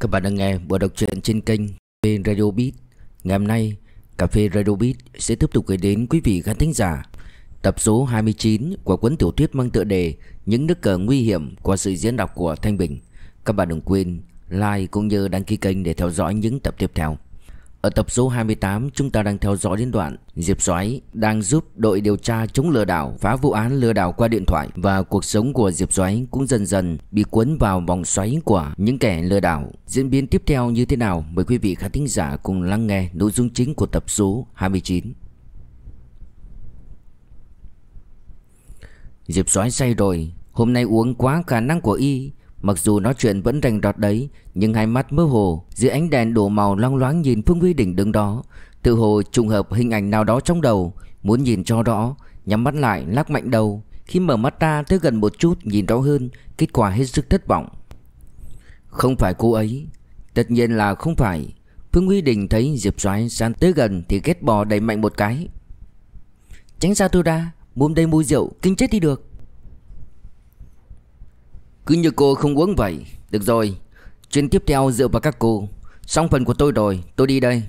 Các bạn đang nghe buổi đọc truyện trên kênh Café Radio Beat. Ngày hôm nay, Cà phê Radio Beat sẽ tiếp tục gửi đến quý vị khán thính giả tập số 29 của cuốn tiểu thuyết mang tựa đề Những nước cờ nguy hiểm qua sự diễn đọc của Thanh Bình. Các bạn đừng quên like cũng như đăng ký kênh để theo dõi những tập tiếp theo. Ở tập số 28 chúng ta đang theo dõi đến đoạn Diệp Soái đang giúp đội điều tra chống lừa đảo phá vụ án lừa đảo qua điện thoại và cuộc sống của Diệp Soái cũng dần dần bị cuốn vào vòng xoáy của những kẻ lừa đảo. Diễn biến tiếp theo như thế nào mời quý vị khán thính giả cùng lắng nghe nội dung chính của tập số 29. Diệp Soái say rồi, hôm nay uống quá khả năng của y Mặc dù nói chuyện vẫn rành rọt đấy Nhưng hai mắt mơ hồ Dưới ánh đèn đổ màu long loáng nhìn Phương Huy Đỉnh đứng đó Tự hồ trùng hợp hình ảnh nào đó trong đầu Muốn nhìn cho rõ Nhắm mắt lại lắc mạnh đầu Khi mở mắt ra tới gần một chút nhìn rõ hơn Kết quả hết sức thất vọng Không phải cô ấy Tất nhiên là không phải Phương Huy Đình thấy Diệp Soái sang tới gần Thì ghét bò đẩy mạnh một cái Tránh xa tôi ra muốn đây mua rượu kinh chết đi được cứ như cô không uống vậy Được rồi Chuyện tiếp theo dựa vào các cô Xong phần của tôi rồi Tôi đi đây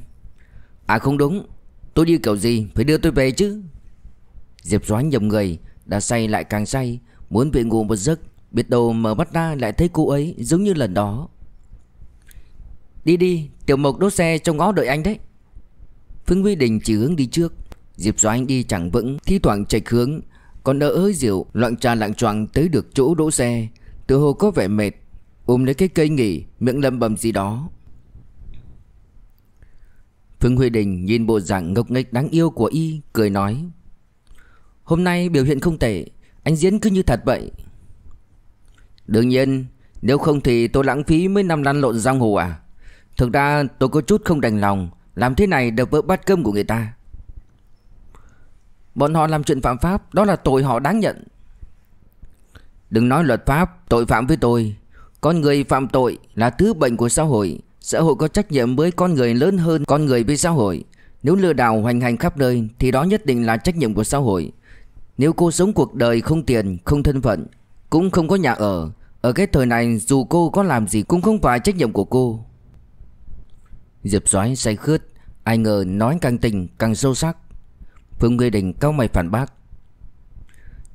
À không đúng Tôi đi kiểu gì Phải đưa tôi về chứ Diệp Doãn nhầm người Đã say lại càng say Muốn về ngủ một giấc Biết đâu mở mắt ra lại thấy cô ấy Giống như lần đó Đi đi Tiểu Mộc đốt xe trong ngõ đợi anh đấy Phương Huy Đình chỉ hướng đi trước Diệp Doãn đi chẳng vững Thi thoảng chạy hướng Còn đỡ hơi rượu Loạn trà lạng choạng tới được chỗ đỗ xe Tự hồ có vẻ mệt Ôm lấy cái cây nghỉ Miệng lầm bầm gì đó Phương Huy Đình nhìn bộ dạng ngốc nghếch đáng yêu của y Cười nói Hôm nay biểu hiện không tệ Anh diễn cứ như thật vậy Đương nhiên Nếu không thì tôi lãng phí mấy năm lăn lộn giang hồ à Thực ra tôi có chút không đành lòng Làm thế này đập vỡ bát cơm của người ta Bọn họ làm chuyện phạm pháp Đó là tội họ đáng nhận Đừng nói luật pháp tội phạm với tôi Con người phạm tội là thứ bệnh của xã hội Xã hội có trách nhiệm với con người lớn hơn con người với xã hội Nếu lừa đảo hoành hành khắp nơi Thì đó nhất định là trách nhiệm của xã hội Nếu cô sống cuộc đời không tiền, không thân phận Cũng không có nhà ở Ở cái thời này dù cô có làm gì cũng không phải trách nhiệm của cô Diệp soái say khướt Ai ngờ nói càng tình càng sâu sắc Phương Nguyên Đình cao mày phản bác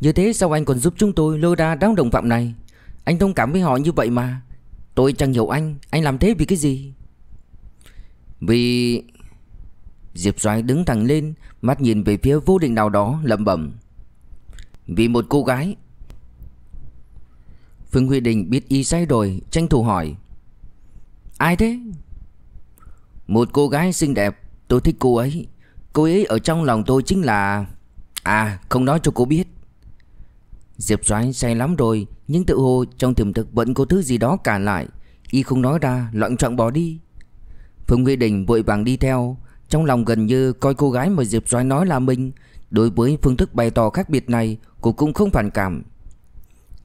như thế sao anh còn giúp chúng tôi lôi ra đám đồng phạm này Anh thông cảm với họ như vậy mà Tôi chẳng hiểu anh Anh làm thế vì cái gì Vì Diệp Doãn đứng thẳng lên Mắt nhìn về phía vô định nào đó lẩm bẩm Vì một cô gái Phương Huy Đình biết y sai rồi Tranh thủ hỏi Ai thế Một cô gái xinh đẹp Tôi thích cô ấy Cô ấy ở trong lòng tôi chính là À không nói cho cô biết Diệp Soái say lắm rồi, nhưng tự hồ trong tiềm thức vẫn có thứ gì đó cản lại, y không nói ra, loạn trọng bỏ đi. Phương Nguyên Đình vội vàng đi theo, trong lòng gần như coi cô gái mà Diệp Soái nói là mình, đối với phương thức bày tỏ khác biệt này, cô cũng không phản cảm.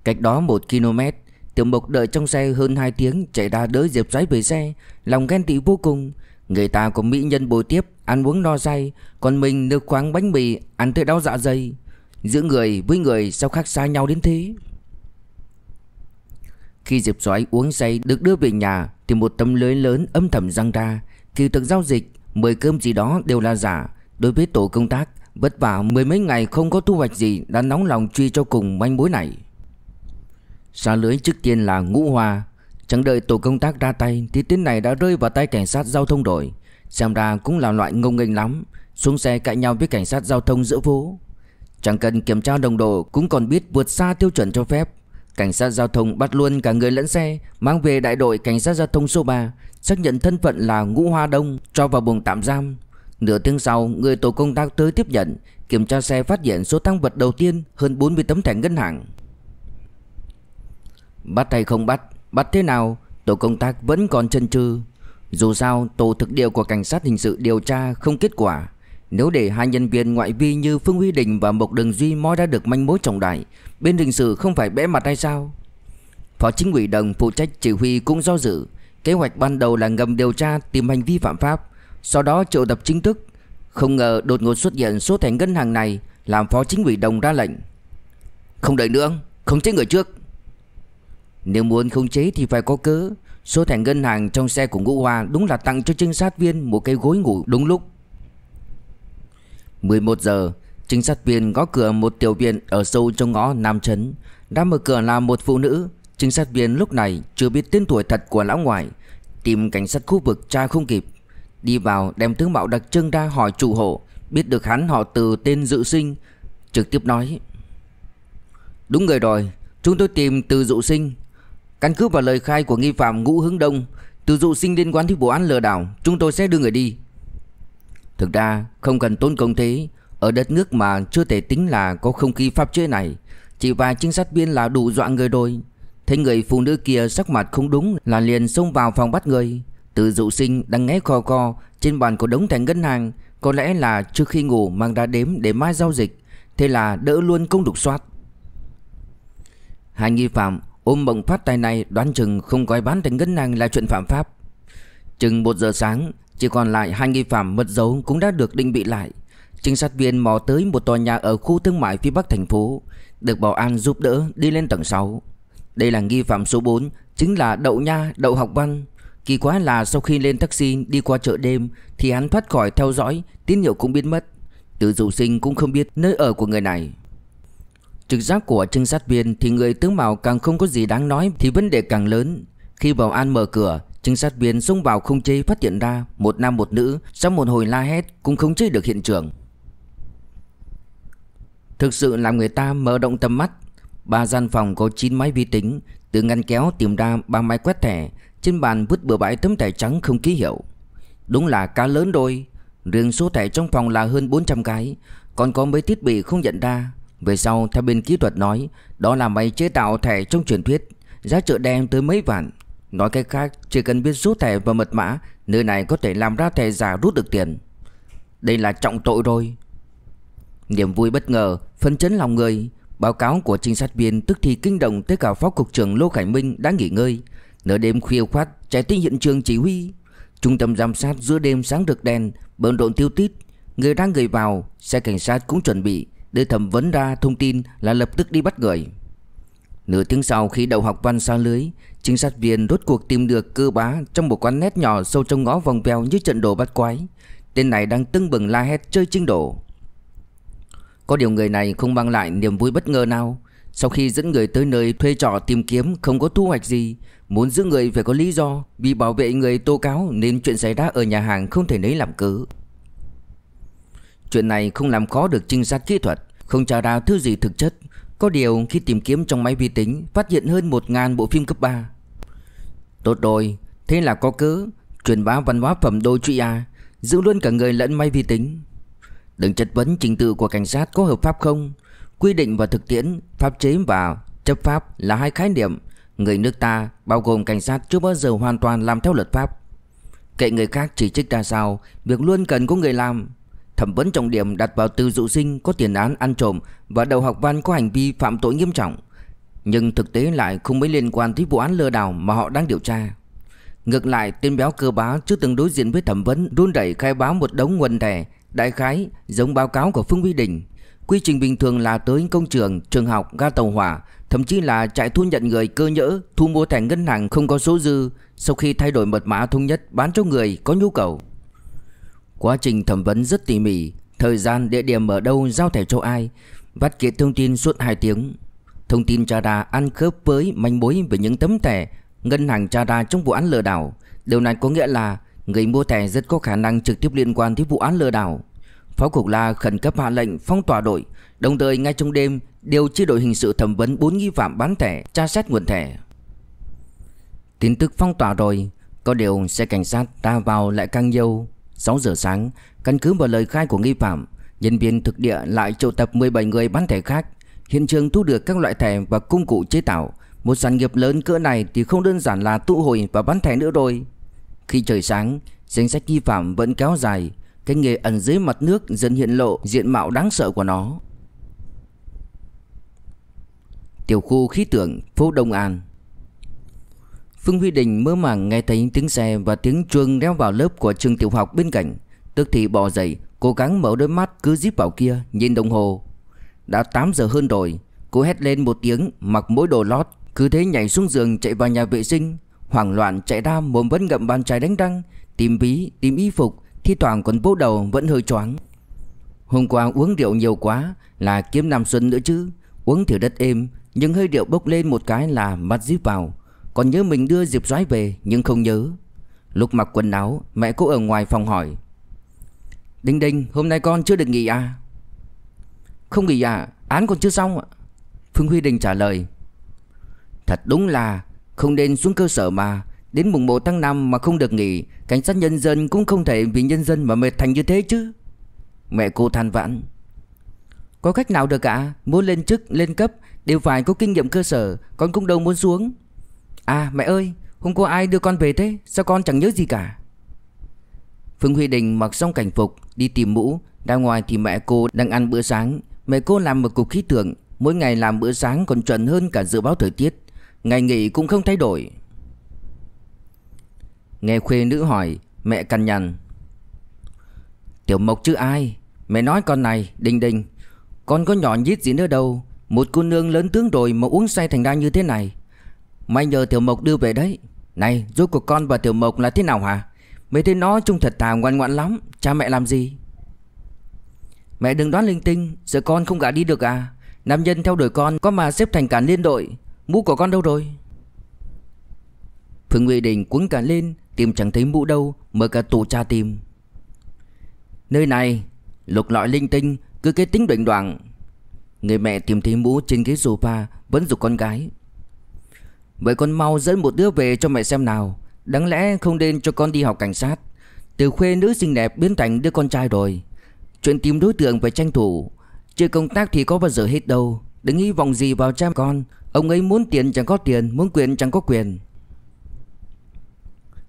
Cách đó 1 km, Tiểu Mộc đợi trong xe hơn 2 tiếng chạy ra đỡ Diệp Soái về xe, lòng ghen tị vô cùng. Người ta có mỹ nhân bồi tiếp, ăn uống no say, còn mình nước khoáng bánh mì, ăn tới đau dạ dày. Giữa người với người sao khác xa nhau đến thế Khi Diệp Soái uống say được đưa về nhà Thì một tấm lưới lớn âm thầm răng ra Kỳ thực giao dịch mười cơm gì đó đều là giả Đối với tổ công tác Vất vả mười mấy ngày không có thu hoạch gì Đã nóng lòng truy cho cùng manh mối này Xa lưới trước tiên là ngũ hoa Chẳng đợi tổ công tác ra tay Thì tiến này đã rơi vào tay cảnh sát giao thông đội. Xem ra cũng là loại ngông nghênh lắm Xuống xe cãi nhau với cảnh sát giao thông giữa phố Chẳng cần kiểm tra đồng độ cũng còn biết vượt xa tiêu chuẩn cho phép Cảnh sát giao thông bắt luôn cả người lẫn xe Mang về đại đội cảnh sát giao thông số 3 Xác nhận thân phận là Ngũ Hoa Đông Cho vào buồng tạm giam Nửa tiếng sau người tổ công tác tới tiếp nhận Kiểm tra xe phát hiện số tăng vật đầu tiên Hơn 40 tấm thẻ ngân hàng Bắt hay không bắt Bắt thế nào Tổ công tác vẫn còn chần chừ Dù sao tổ thực địa của cảnh sát hình sự điều tra không kết quả nếu để hai nhân viên ngoại vi như Phương Huy Đình và Mộc Đường Duy moi ra được manh mối trọng đại, bên hình sự không phải bẽ mặt hay sao? Phó chính ủy đồng phụ trách chỉ huy cũng do dự. Kế hoạch ban đầu là ngầm điều tra tìm hành vi phạm pháp, sau đó triệu tập chính thức. Không ngờ đột ngột xuất hiện số thẻ ngân hàng này làm phó chính ủy đồng ra lệnh. Không đợi nữa, không chế người trước. Nếu muốn không chế thì phải có cớ. Số thẻ ngân hàng trong xe của Ngũ Hoa đúng là tặng cho trinh sát viên một cái gối ngủ đúng lúc. 11 giờ, trinh sát viên gõ cửa một tiểu viện ở sâu trong ngõ Nam Trấn. Đã mở cửa là một phụ nữ. Trinh sát viên lúc này chưa biết tên tuổi thật của lão ngoại. Tìm cảnh sát khu vực tra không kịp. Đi vào đem tướng mạo đặc trưng ra hỏi chủ hộ. Biết được hắn họ từ tên dự sinh. Trực tiếp nói. Đúng người rồi, chúng tôi tìm từ dụ sinh. Căn cứ vào lời khai của nghi phạm Ngũ Hướng Đông, từ dụ sinh liên quan đến vụ án lừa đảo, chúng tôi sẽ đưa người đi. Thực ra không cần tốn công thế Ở đất nước mà chưa thể tính là có không khí pháp chế này Chỉ vài trinh sát viên là đủ dọa người đôi Thấy người phụ nữ kia sắc mặt không đúng là liền xông vào phòng bắt người Từ dụ sinh đang nghe co co trên bàn của đống thẻ ngân hàng Có lẽ là trước khi ngủ mang ra đếm để mai giao dịch Thế là đỡ luôn công đục soát Hai nghi phạm ôm bồng phát tài này đoán chừng không coi bán thành ngân hàng là chuyện phạm pháp Chừng 1 giờ sáng chỉ còn lại hai nghi phạm mất dấu cũng đã được định vị lại Trinh sát viên mò tới một tòa nhà ở khu thương mại phía bắc thành phố Được bảo an giúp đỡ đi lên tầng 6 Đây là nghi phạm số 4 Chính là Đậu Nha, Đậu Học Văn Kỳ quá là sau khi lên taxi đi qua chợ đêm Thì hắn thoát khỏi theo dõi Tín hiệu cũng biến mất Từ dụ sinh cũng không biết nơi ở của người này Trực giác của trinh sát viên Thì người tướng mạo càng không có gì đáng nói Thì vấn đề càng lớn Khi bảo an mở cửa Trinh sát viên xông vào không chế phát hiện ra một nam một nữ Sau một hồi la hét cũng không chế được hiện trường Thực sự làm người ta mở động tầm mắt Ba gian phòng có 9 máy vi tính Từ ngăn kéo tìm ra ba máy quét thẻ Trên bàn vứt bừa bãi tấm thẻ trắng không ký hiệu Đúng là cá lớn đôi Riêng số thẻ trong phòng là hơn 400 cái Còn có mấy thiết bị không nhận ra Về sau theo bên kỹ thuật nói Đó là máy chế tạo thẻ trong truyền thuyết Giá trợ đen tới mấy vạn Nói cách khác Chỉ cần biết rút thẻ và mật mã Nơi này có thể làm ra thẻ giả rút được tiền Đây là trọng tội rồi Niềm vui bất ngờ Phân chấn lòng người Báo cáo của trinh sát viên tức thì kinh động tới cả phó cục trưởng Lô Khải Minh đã nghỉ ngơi. Nửa đêm khuya khoát chạy tới hiện trường chỉ huy. Trung tâm giám sát giữa đêm sáng rực đèn, bận rộn tiêu tít. Người đang người vào, xe cảnh sát cũng chuẩn bị. Để thẩm vấn ra thông tin là lập tức đi bắt người. Nửa tiếng sau khi đầu học văn xa lưới Trinh sát viên rốt cuộc tìm được cơ bá Trong một quán nét nhỏ sâu trong ngõ vòng vèo như trận đồ bắt quái Tên này đang tưng bừng la hét chơi trinh đổ Có điều người này không mang lại niềm vui bất ngờ nào Sau khi dẫn người tới nơi thuê trọ tìm kiếm không có thu hoạch gì Muốn giữ người phải có lý do Vì bảo vệ người tố cáo nên chuyện xảy ra ở nhà hàng không thể lấy làm cớ Chuyện này không làm khó được trinh sát kỹ thuật Không tra ra thứ gì thực chất có điều khi tìm kiếm trong máy vi tính Phát hiện hơn 1.000 bộ phim cấp 3 Tốt rồi Thế là có cớ Truyền bá văn hóa phẩm đôi truy à Giữ luôn cả người lẫn máy vi tính Đừng chất vấn trình tự của cảnh sát có hợp pháp không Quy định và thực tiễn Pháp chế và chấp pháp là hai khái niệm Người nước ta bao gồm cảnh sát Chưa bao giờ hoàn toàn làm theo luật pháp Kệ người khác chỉ trích ra sao Việc luôn cần có người làm thẩm vấn trọng điểm đặt vào từ dụ sinh có tiền án ăn trộm và đầu học văn có hành vi phạm tội nghiêm trọng. Nhưng thực tế lại không mấy liên quan tới vụ án lừa đảo mà họ đang điều tra. Ngược lại, tên béo cơ bá chưa từng đối diện với thẩm vấn đun đẩy khai báo một đống nguồn thẻ, đại khái giống báo cáo của Phương Huy Đình. Quy trình bình thường là tới công trường, trường học, ga tàu hỏa, thậm chí là chạy thu nhận người cơ nhỡ, thu mua thẻ ngân hàng không có số dư, sau khi thay đổi mật mã thống nhất bán cho người có nhu cầu. Quá trình thẩm vấn rất tỉ mỉ Thời gian địa điểm ở đâu giao thẻ cho ai Vắt kiệt thông tin suốt 2 tiếng Thông tin tra đa ăn khớp với manh mối về những tấm thẻ Ngân hàng tra đa trong vụ án lừa đảo Điều này có nghĩa là Người mua thẻ rất có khả năng trực tiếp liên quan tới vụ án lừa đảo Phó Cục La khẩn cấp hạ lệnh phong tỏa đội Đồng thời ngay trong đêm Điều chi đội hình sự thẩm vấn 4 nghi phạm bán thẻ Tra xét nguồn thẻ Tin tức phong tỏa rồi Có điều xe cảnh sát ta vào lại càng nhiều 6 giờ sáng, căn cứ vào lời khai của nghi phạm, nhân viên thực địa lại triệu tập 17 người bán thẻ khác. Hiện trường thu được các loại thẻ và công cụ chế tạo. Một sản nghiệp lớn cỡ này thì không đơn giản là tụ hội và bán thẻ nữa rồi. Khi trời sáng, danh sách nghi phạm vẫn kéo dài, cái nghề ẩn dưới mặt nước dần hiện lộ diện mạo đáng sợ của nó. Tiểu khu khí tượng phố Đông An Phương Huy Đình mơ màng nghe thấy tiếng xe và tiếng chuông reo vào lớp của trường tiểu học bên cạnh. Tức thì bò dậy, cố gắng mở đôi mắt cứ díp vào kia, nhìn đồng hồ. Đã 8 giờ hơn rồi, cô hét lên một tiếng, mặc mỗi đồ lót, cứ thế nhảy xuống giường chạy vào nhà vệ sinh. Hoảng loạn chạy ra mồm vẫn ngậm bàn chải đánh răng, tìm ví, tìm y phục, thi thoảng còn vô đầu vẫn hơi choáng. Hôm qua uống rượu nhiều quá là kiếm nam xuân nữa chứ, uống thiểu đất êm, nhưng hơi rượu bốc lên một cái là mắt díp vào. Còn nhớ mình đưa Diệp Doãn về nhưng không nhớ Lúc mặc quần áo mẹ cô ở ngoài phòng hỏi Đinh Đinh hôm nay con chưa được nghỉ à Không nghỉ à án còn chưa xong ạ Phương Huy Đình trả lời Thật đúng là không nên xuống cơ sở mà Đến mùng 1 tháng 5 mà không được nghỉ Cảnh sát nhân dân cũng không thể vì nhân dân mà mệt thành như thế chứ Mẹ cô than vãn Có cách nào được cả Muốn lên chức, lên cấp Đều phải có kinh nghiệm cơ sở Con cũng đâu muốn xuống À mẹ ơi Hôm qua ai đưa con về thế Sao con chẳng nhớ gì cả Phương Huy Đình mặc xong cảnh phục Đi tìm mũ Ra ngoài thì mẹ cô đang ăn bữa sáng Mẹ cô làm một cục khí tượng Mỗi ngày làm bữa sáng còn chuẩn hơn cả dự báo thời tiết Ngày nghỉ cũng không thay đổi Nghe khuê nữ hỏi Mẹ cằn nhằn Tiểu Mộc chứ ai Mẹ nói con này Đình Đình Con có nhỏ nhít gì nữa đâu Một cô nương lớn tướng rồi mà uống say thành ra như thế này May nhờ Tiểu Mộc đưa về đấy Này rốt của con và Tiểu Mộc là thế nào hả Mấy đứa nó trông thật thà ngoan ngoãn lắm Cha mẹ làm gì Mẹ đừng đoán linh tinh Giờ con không gả đi được à Nam nhân theo đuổi con có mà xếp thành cả liên đội Mũ của con đâu rồi Phương nguy Đình cuống cả lên Tìm chẳng thấy mũ đâu Mở cả tủ cha tìm Nơi này Lục lọi linh tinh Cứ cái tính đoạn đoạn Người mẹ tìm thấy mũ trên ghế sofa Vẫn dục con gái Vậy con mau dẫn một đứa về cho mẹ xem nào Đáng lẽ không nên cho con đi học cảnh sát Từ khuê nữ xinh đẹp biến thành đứa con trai rồi Chuyện tìm đối tượng phải tranh thủ Chứ công tác thì có bao giờ hết đâu Đừng hy vọng gì vào cha con Ông ấy muốn tiền chẳng có tiền Muốn quyền chẳng có quyền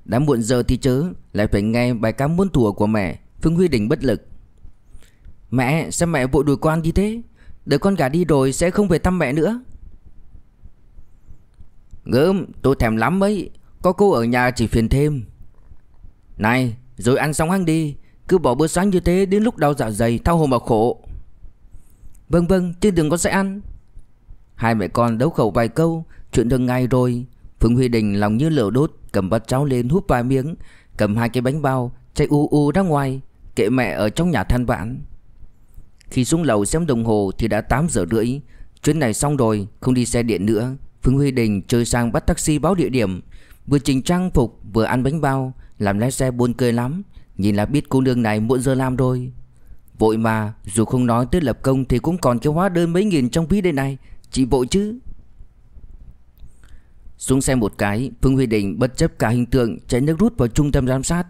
Đã muộn giờ thì chớ Lại phải nghe bài ca muôn thủa của mẹ Phương Huy Đình bất lực Mẹ sao mẹ vội đuổi con đi thế Đợi con gả đi rồi sẽ không về thăm mẹ nữa Gớm tôi thèm lắm ấy Có cô ở nhà chỉ phiền thêm Này rồi ăn xong ăn đi Cứ bỏ bữa sáng như thế đến lúc đau dạ dày Thao hồ mà khổ Vâng vâng chứ đừng có sẽ ăn Hai mẹ con đấu khẩu vài câu Chuyện thường ngày rồi Phương Huy Đình lòng như lửa đốt Cầm bát cháo lên hút vài miếng Cầm hai cái bánh bao Chạy u u ra ngoài Kệ mẹ ở trong nhà than vãn Khi xuống lầu xem đồng hồ thì đã 8 giờ rưỡi Chuyến này xong rồi không đi xe điện nữa Phương Huy Đình chơi sang bắt taxi báo địa điểm Vừa chỉnh trang phục vừa ăn bánh bao Làm lái xe buồn cười lắm Nhìn là biết cô nương này muộn giờ làm rồi Vội mà dù không nói tới lập công Thì cũng còn cái hóa đơn mấy nghìn trong ví đây này Chị vội chứ Xuống xe một cái Phương Huy Đình bất chấp cả hình tượng Chạy nước rút vào trung tâm giám sát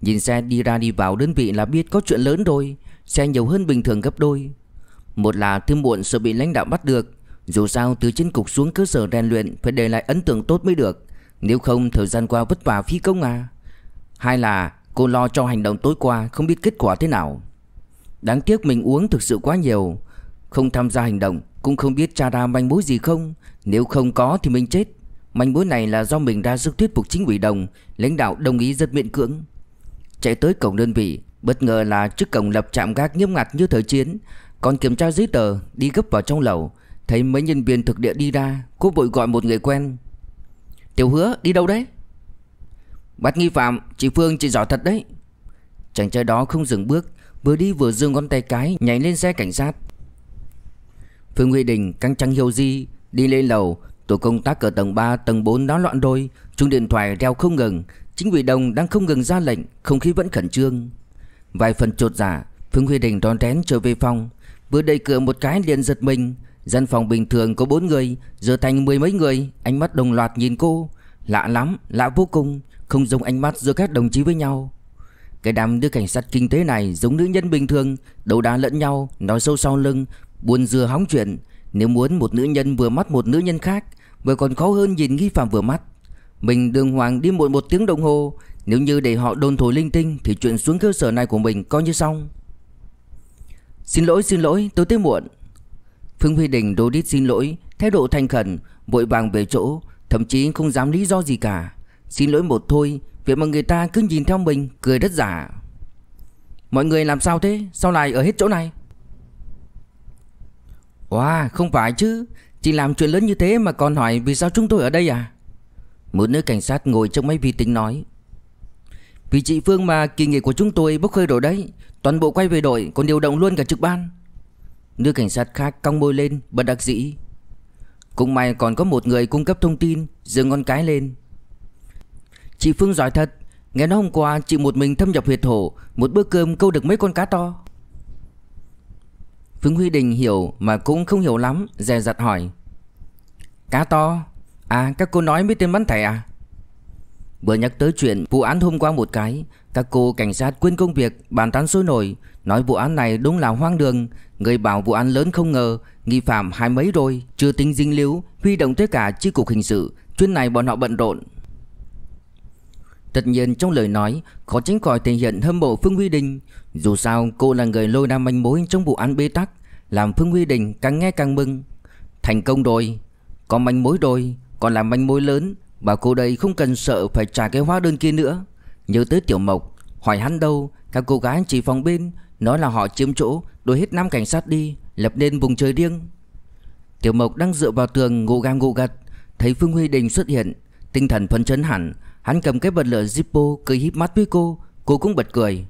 Nhìn xe đi ra đi vào đơn vị là biết có chuyện lớn rồi Xe nhiều hơn bình thường gấp đôi Một là thêm muộn sợ bị lãnh đạo bắt được dù sao từ chiến cục xuống cơ sở rèn luyện phải để lại ấn tượng tốt mới được Nếu không thời gian qua vất vả phi công à hay là cô lo cho hành động tối qua không biết kết quả thế nào Đáng tiếc mình uống thực sự quá nhiều Không tham gia hành động cũng không biết tra ra manh mối gì không Nếu không có thì mình chết Manh mối này là do mình ra sức thuyết phục chính ủy đồng Lãnh đạo đồng ý rất miễn cưỡng Chạy tới cổng đơn vị Bất ngờ là trước cổng lập chạm gác nghiêm ngặt như thời chiến Còn kiểm tra giấy tờ Đi gấp vào trong lầu Thấy mấy nhân viên thực địa đi ra Cô vội gọi một người quen Tiểu hứa đi đâu đấy Bắt nghi phạm Chị Phương chị giỏi thật đấy Chàng trai đó không dừng bước Vừa đi vừa dương ngón tay cái Nhảy lên xe cảnh sát Phương Huy Đình căng trăng hiểu di Đi lên lầu Tổ công tác ở tầng 3 tầng 4 đó loạn đôi Chung điện thoại reo không ngừng Chính vì đồng đang không ngừng ra lệnh Không khí vẫn khẩn trương Vài phần trột giả dạ, Phương Huy Đình đón rén trở về phòng Vừa đẩy cửa một cái liền giật mình Dân phòng bình thường có bốn người Giờ thành mười mấy người Ánh mắt đồng loạt nhìn cô Lạ lắm, lạ vô cùng Không giống ánh mắt giữa các đồng chí với nhau Cái đám đứa cảnh sát kinh tế này giống nữ nhân bình thường đầu đá lẫn nhau, nói sâu sau lưng Buồn dừa hóng chuyện Nếu muốn một nữ nhân vừa mắt một nữ nhân khác Vừa còn khó hơn nhìn nghi phạm vừa mắt Mình đường hoàng đi muộn một tiếng đồng hồ Nếu như để họ đồn thổi linh tinh Thì chuyện xuống cơ sở này của mình coi như xong Xin lỗi xin lỗi tôi tới muộn Phương Huy Đình đô đít xin lỗi, thái độ thành khẩn, vội vàng về chỗ, thậm chí không dám lý do gì cả. Xin lỗi một thôi, việc mà người ta cứ nhìn theo mình, cười rất giả. Mọi người làm sao thế? Sao lại ở hết chỗ này? Wow, không phải chứ. chỉ làm chuyện lớn như thế mà còn hỏi vì sao chúng tôi ở đây à? Một nữ cảnh sát ngồi trong máy vi tính nói. Vì chị Phương mà kỳ nghỉ của chúng tôi bốc hơi rồi đấy. Toàn bộ quay về đội còn điều động luôn cả trực ban. Nữ cảnh sát khác cong môi lên Bật đặc dĩ Cũng may còn có một người cung cấp thông tin Dừng ngón cái lên Chị Phương giỏi thật Nghe nói hôm qua chị một mình thâm nhập huyệt thổ Một bữa cơm câu được mấy con cá to Phương Huy Đình hiểu mà cũng không hiểu lắm Dè dặt hỏi Cá to À các cô nói mấy tên bắn thẻ à Vừa nhắc tới chuyện vụ án hôm qua một cái các cô cảnh sát quên công việc Bàn tán sôi nổi Nói vụ án này đúng là hoang đường Người bảo vụ án lớn không ngờ Nghi phạm hai mấy rồi Chưa tính dinh líu Huy động tất cả chi cục hình sự Chuyên này bọn họ bận rộn Tất nhiên trong lời nói Khó tránh khỏi thể hiện hâm mộ Phương Huy Đình Dù sao cô là người lôi ra manh mối Trong vụ án bê tắc Làm Phương Huy Đình càng nghe càng mừng Thành công rồi Có manh mối rồi Còn là manh mối lớn Bà cô đây không cần sợ phải trả cái hóa đơn kia nữa Nhớ tới Tiểu Mộc Hỏi hắn đâu Các cô gái chỉ phòng bên Nói là họ chiếm chỗ Đuổi hết năm cảnh sát đi Lập nên vùng trời riêng Tiểu Mộc đang dựa vào tường ngủ gam ngủ gật Thấy Phương Huy Đình xuất hiện Tinh thần phấn chấn hẳn Hắn cầm cái bật lửa Zippo Cười híp mắt với cô Cô cũng bật cười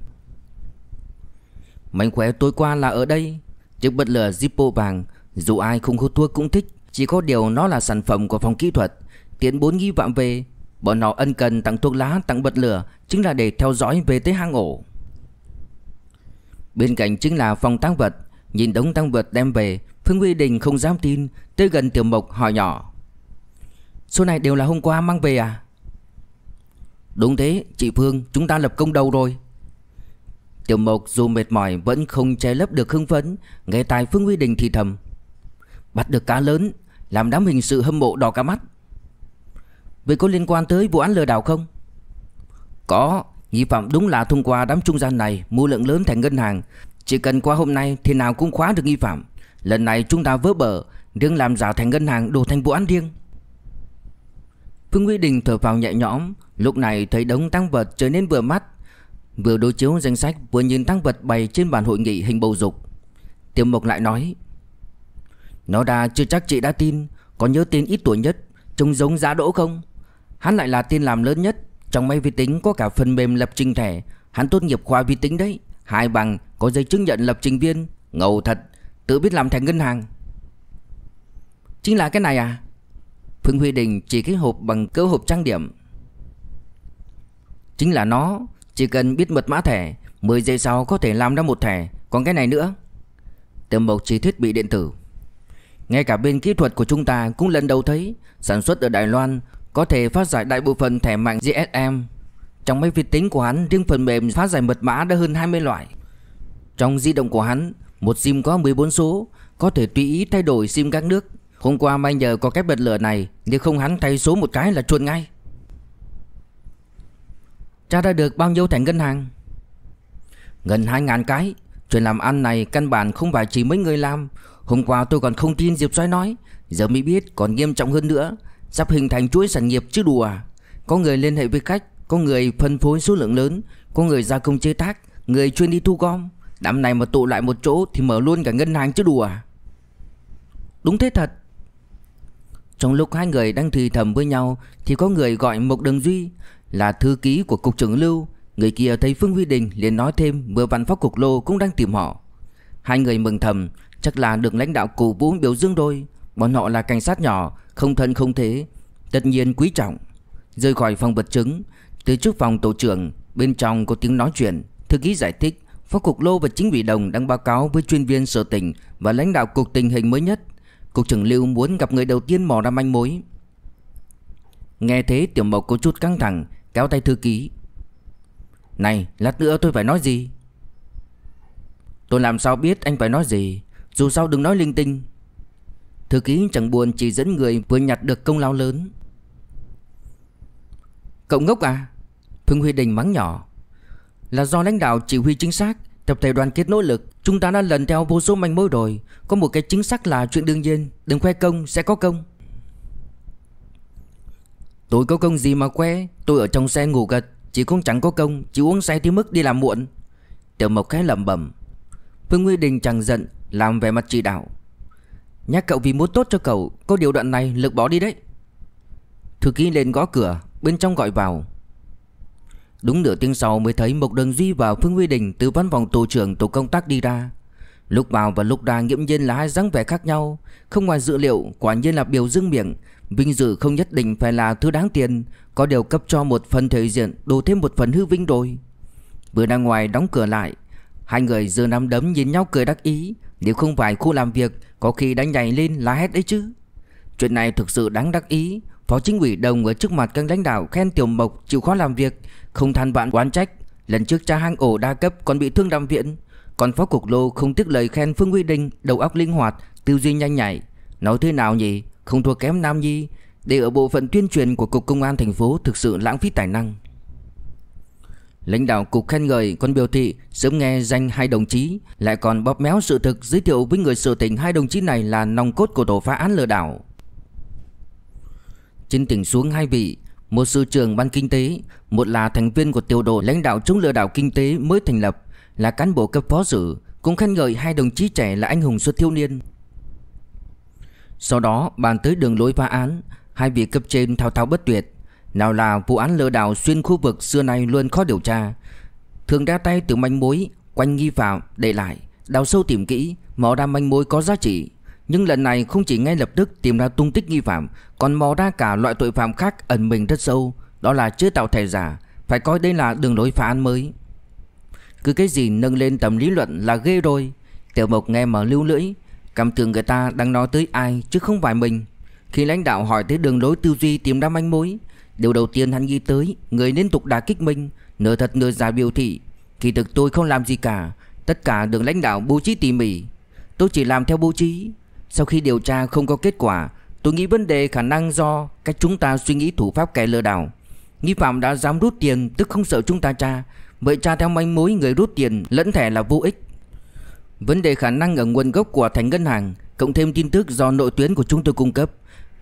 Mánh khóe tối qua là ở đây Chiếc bật lửa Zippo vàng Dù ai không hút thuốc cũng thích Chỉ có điều nó là sản phẩm của phòng kỹ thuật Tiến bốn nghi vạm về Bọn nó ân cần tặng thuốc lá tặng bật lửa Chính là để theo dõi về tới hang ổ Bên cạnh chính là phòng tang vật Nhìn đống tăng vật đem về Phương Huy Đình không dám tin Tới gần Tiểu Mộc hỏi nhỏ Số này đều là hôm qua mang về à Đúng thế chị Phương Chúng ta lập công đầu rồi Tiểu Mộc dù mệt mỏi Vẫn không che lấp được hưng phấn Nghe tài Phương Huy Đình thì thầm Bắt được cá lớn Làm đám hình sự hâm mộ đỏ cả mắt Vậy có liên quan tới vụ án lừa đảo không? Có, nghi phạm đúng là thông qua đám trung gian này mua lượng lớn thẻ ngân hàng. Chỉ cần qua hôm nay thì nào cũng khóa được nghi phạm. Lần này chúng ta vỡ bờ, riêng làm giả thẻ ngân hàng đổ thành vụ án riêng. Phương Quý Đình thở vào nhẹ nhõm, lúc này thấy đống tăng vật trở nên vừa mắt. Vừa đối chiếu danh sách vừa nhìn tăng vật bày trên bàn hội nghị hình bầu dục. Tiêu Mộc lại nói Nó đã chưa chắc chị đã tin Có nhớ tên ít tuổi nhất Trông giống giá đỗ không Hắn lại là tên làm lớn nhất Trong máy vi tính có cả phần mềm lập trình thẻ Hắn tốt nghiệp khoa vi tính đấy Hai bằng có giấy chứng nhận lập trình viên Ngầu thật Tự biết làm thẻ ngân hàng Chính là cái này à Phương Huy Đình chỉ cái hộp bằng cỡ hộp trang điểm Chính là nó Chỉ cần biết mật mã thẻ 10 giây sau có thể làm ra một thẻ Còn cái này nữa Tiềm mộc chỉ thiết bị điện tử ngay cả bên kỹ thuật của chúng ta cũng lần đầu thấy Sản xuất ở Đài Loan có thể phá giải đại bộ phần thẻ mạng GSM. Trong máy vi tính của hắn, riêng phần mềm phá giải mật mã đã hơn 20 loại. Trong di động của hắn, một SIM có 14 số, có thể tùy ý thay đổi SIM các nước. Hôm qua may nhờ có cái bật lửa này, nếu không hắn thay số một cái là chuồn ngay. Cha đã được bao nhiêu thẻ ngân hàng? Gần 2.000 cái. Chuyện làm ăn này căn bản không phải chỉ mấy người làm. Hôm qua tôi còn không tin Diệp Xoay nói. Giờ mới biết còn nghiêm trọng hơn nữa. Sắp hình thành chuỗi sản nghiệp chứ đùa Có người liên hệ với khách Có người phân phối số lượng lớn Có người gia công chế tác Người chuyên đi thu gom Đám này mà tụ lại một chỗ Thì mở luôn cả ngân hàng chứ đùa Đúng thế thật Trong lúc hai người đang thì thầm với nhau Thì có người gọi Mộc Đường Duy Là thư ký của cục trưởng Lưu Người kia thấy Phương Huy Đình liền nói thêm vừa văn pháp cục lô cũng đang tìm họ Hai người mừng thầm Chắc là được lãnh đạo cổ vũ biểu dương rồi Bọn họ là cảnh sát nhỏ Không thân không thế Tất nhiên quý trọng Rời khỏi phòng vật chứng Tới trước phòng tổ trưởng Bên trong có tiếng nói chuyện Thư ký giải thích Phó Cục Lô và chính ủy đồng đang báo cáo với chuyên viên sở tỉnh Và lãnh đạo cục tình hình mới nhất Cục trưởng Lưu muốn gặp người đầu tiên mò ra manh mối Nghe thế tiểu mộc có chút căng thẳng Kéo tay thư ký Này lát nữa tôi phải nói gì Tôi làm sao biết anh phải nói gì Dù sao đừng nói linh tinh Thư ký chẳng buồn chỉ dẫn người vừa nhặt được công lao lớn Cậu ngốc à Phương Huy Đình mắng nhỏ Là do lãnh đạo chỉ huy chính xác Tập thể đoàn kết nỗ lực Chúng ta đã lần theo vô số manh mối rồi Có một cái chính xác là chuyện đương nhiên Đừng khoe công sẽ có công Tôi có công gì mà khoe Tôi ở trong xe ngủ gật Chỉ cũng chẳng có công Chỉ uống say tới mức đi làm muộn Tiểu Mộc khẽ lẩm bẩm Phương Huy Đình chẳng giận Làm vẻ mặt chỉ đạo Nhắc cậu vì muốn tốt cho cậu Có điều đoạn này lực bỏ đi đấy Thư ký lên gõ cửa Bên trong gọi vào Đúng nửa tiếng sau mới thấy Mộc Đường Duy và Phương Huy Đình Từ văn phòng tổ trưởng tổ công tác đi ra Lúc vào và lúc ra nghiễm nhiên là hai dáng vẻ khác nhau Không ngoài dự liệu quả nhiên là biểu dương miệng Vinh dự không nhất định phải là thứ đáng tiền Có điều cấp cho một phần thể diện đủ thêm một phần hư vinh rồi Vừa ra ngoài đóng cửa lại Hai người giơ nắm đấm nhìn nhau cười đắc ý nếu không phải khu làm việc Có khi đánh nhảy lên là hết đấy chứ Chuyện này thực sự đáng đắc ý Phó chính ủy đồng ở trước mặt các lãnh đạo Khen Tiểu Mộc chịu khó làm việc Không than vạn oán trách Lần trước cha hang ổ đa cấp còn bị thương đàm viện Còn phó cục lô không tiếc lời khen Phương Huy Đình Đầu óc linh hoạt, tư duy nhanh nhảy Nói thế nào nhỉ, không thua kém Nam Nhi Để ở bộ phận tuyên truyền của Cục Công an thành phố Thực sự lãng phí tài năng Lãnh đạo cục khen ngợi còn biểu thị sớm nghe danh hai đồng chí Lại còn bóp méo sự thực giới thiệu với người sự tình hai đồng chí này là nòng cốt của tổ phá án lừa đảo Trên tỉnh xuống hai vị Một sư trưởng ban kinh tế Một là thành viên của tiểu đội lãnh đạo chống lừa đảo kinh tế mới thành lập Là cán bộ cấp phó sử Cũng khen ngợi hai đồng chí trẻ là anh hùng xuất thiếu niên Sau đó bàn tới đường lối phá án Hai vị cấp trên thao thao bất tuyệt nào là vụ án lừa đảo xuyên khu vực xưa nay luôn khó điều tra Thường ra tay từ manh mối Quanh nghi phạm để lại Đào sâu tìm kỹ Mò ra manh mối có giá trị Nhưng lần này không chỉ ngay lập tức tìm ra tung tích nghi phạm Còn mò ra cả loại tội phạm khác ẩn mình rất sâu Đó là chế tạo thẻ giả Phải coi đây là đường lối phá án mới Cứ cái gì nâng lên tầm lý luận là ghê rồi Tiểu Mộc nghe mà lưu lưỡi Cảm tưởng người ta đang nói tới ai chứ không phải mình Khi lãnh đạo hỏi tới đường lối tư duy tìm ra manh mối Điều đầu tiên hắn nghĩ tới Người liên tục đả kích mình Nửa thật nửa giả biểu thị Kỳ thực tôi không làm gì cả Tất cả được lãnh đạo bố trí tỉ mỉ Tôi chỉ làm theo bố trí Sau khi điều tra không có kết quả Tôi nghĩ vấn đề khả năng do cách chúng ta suy nghĩ thủ pháp kẻ lừa đảo Nghi phạm đã dám rút tiền tức không sợ chúng ta tra Vậy tra theo manh mối người rút tiền lẫn thẻ là vô ích Vấn đề khả năng ở nguồn gốc của thành ngân hàng Cộng thêm tin tức do nội tuyến của chúng tôi cung cấp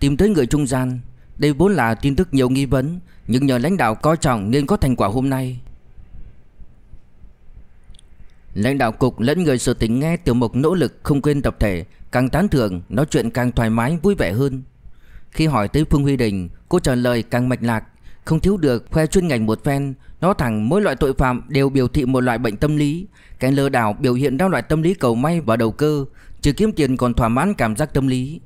Tìm tới người trung gian đây vốn là tin tức nhiều nghi vấn Nhưng nhờ lãnh đạo coi trọng nên có thành quả hôm nay Lãnh đạo cục lẫn người sở tính nghe Tiểu mục nỗ lực không quên tập thể Càng tán thưởng, nói chuyện càng thoải mái vui vẻ hơn Khi hỏi tới Phương Huy Đình Cô trả lời càng mạch lạc Không thiếu được khoe chuyên ngành một phen Nó thẳng mỗi loại tội phạm đều biểu thị một loại bệnh tâm lý Cái lừa đảo biểu hiện ra loại tâm lý cầu may và đầu cơ Trừ kiếm tiền còn thỏa mãn cảm giác tâm lý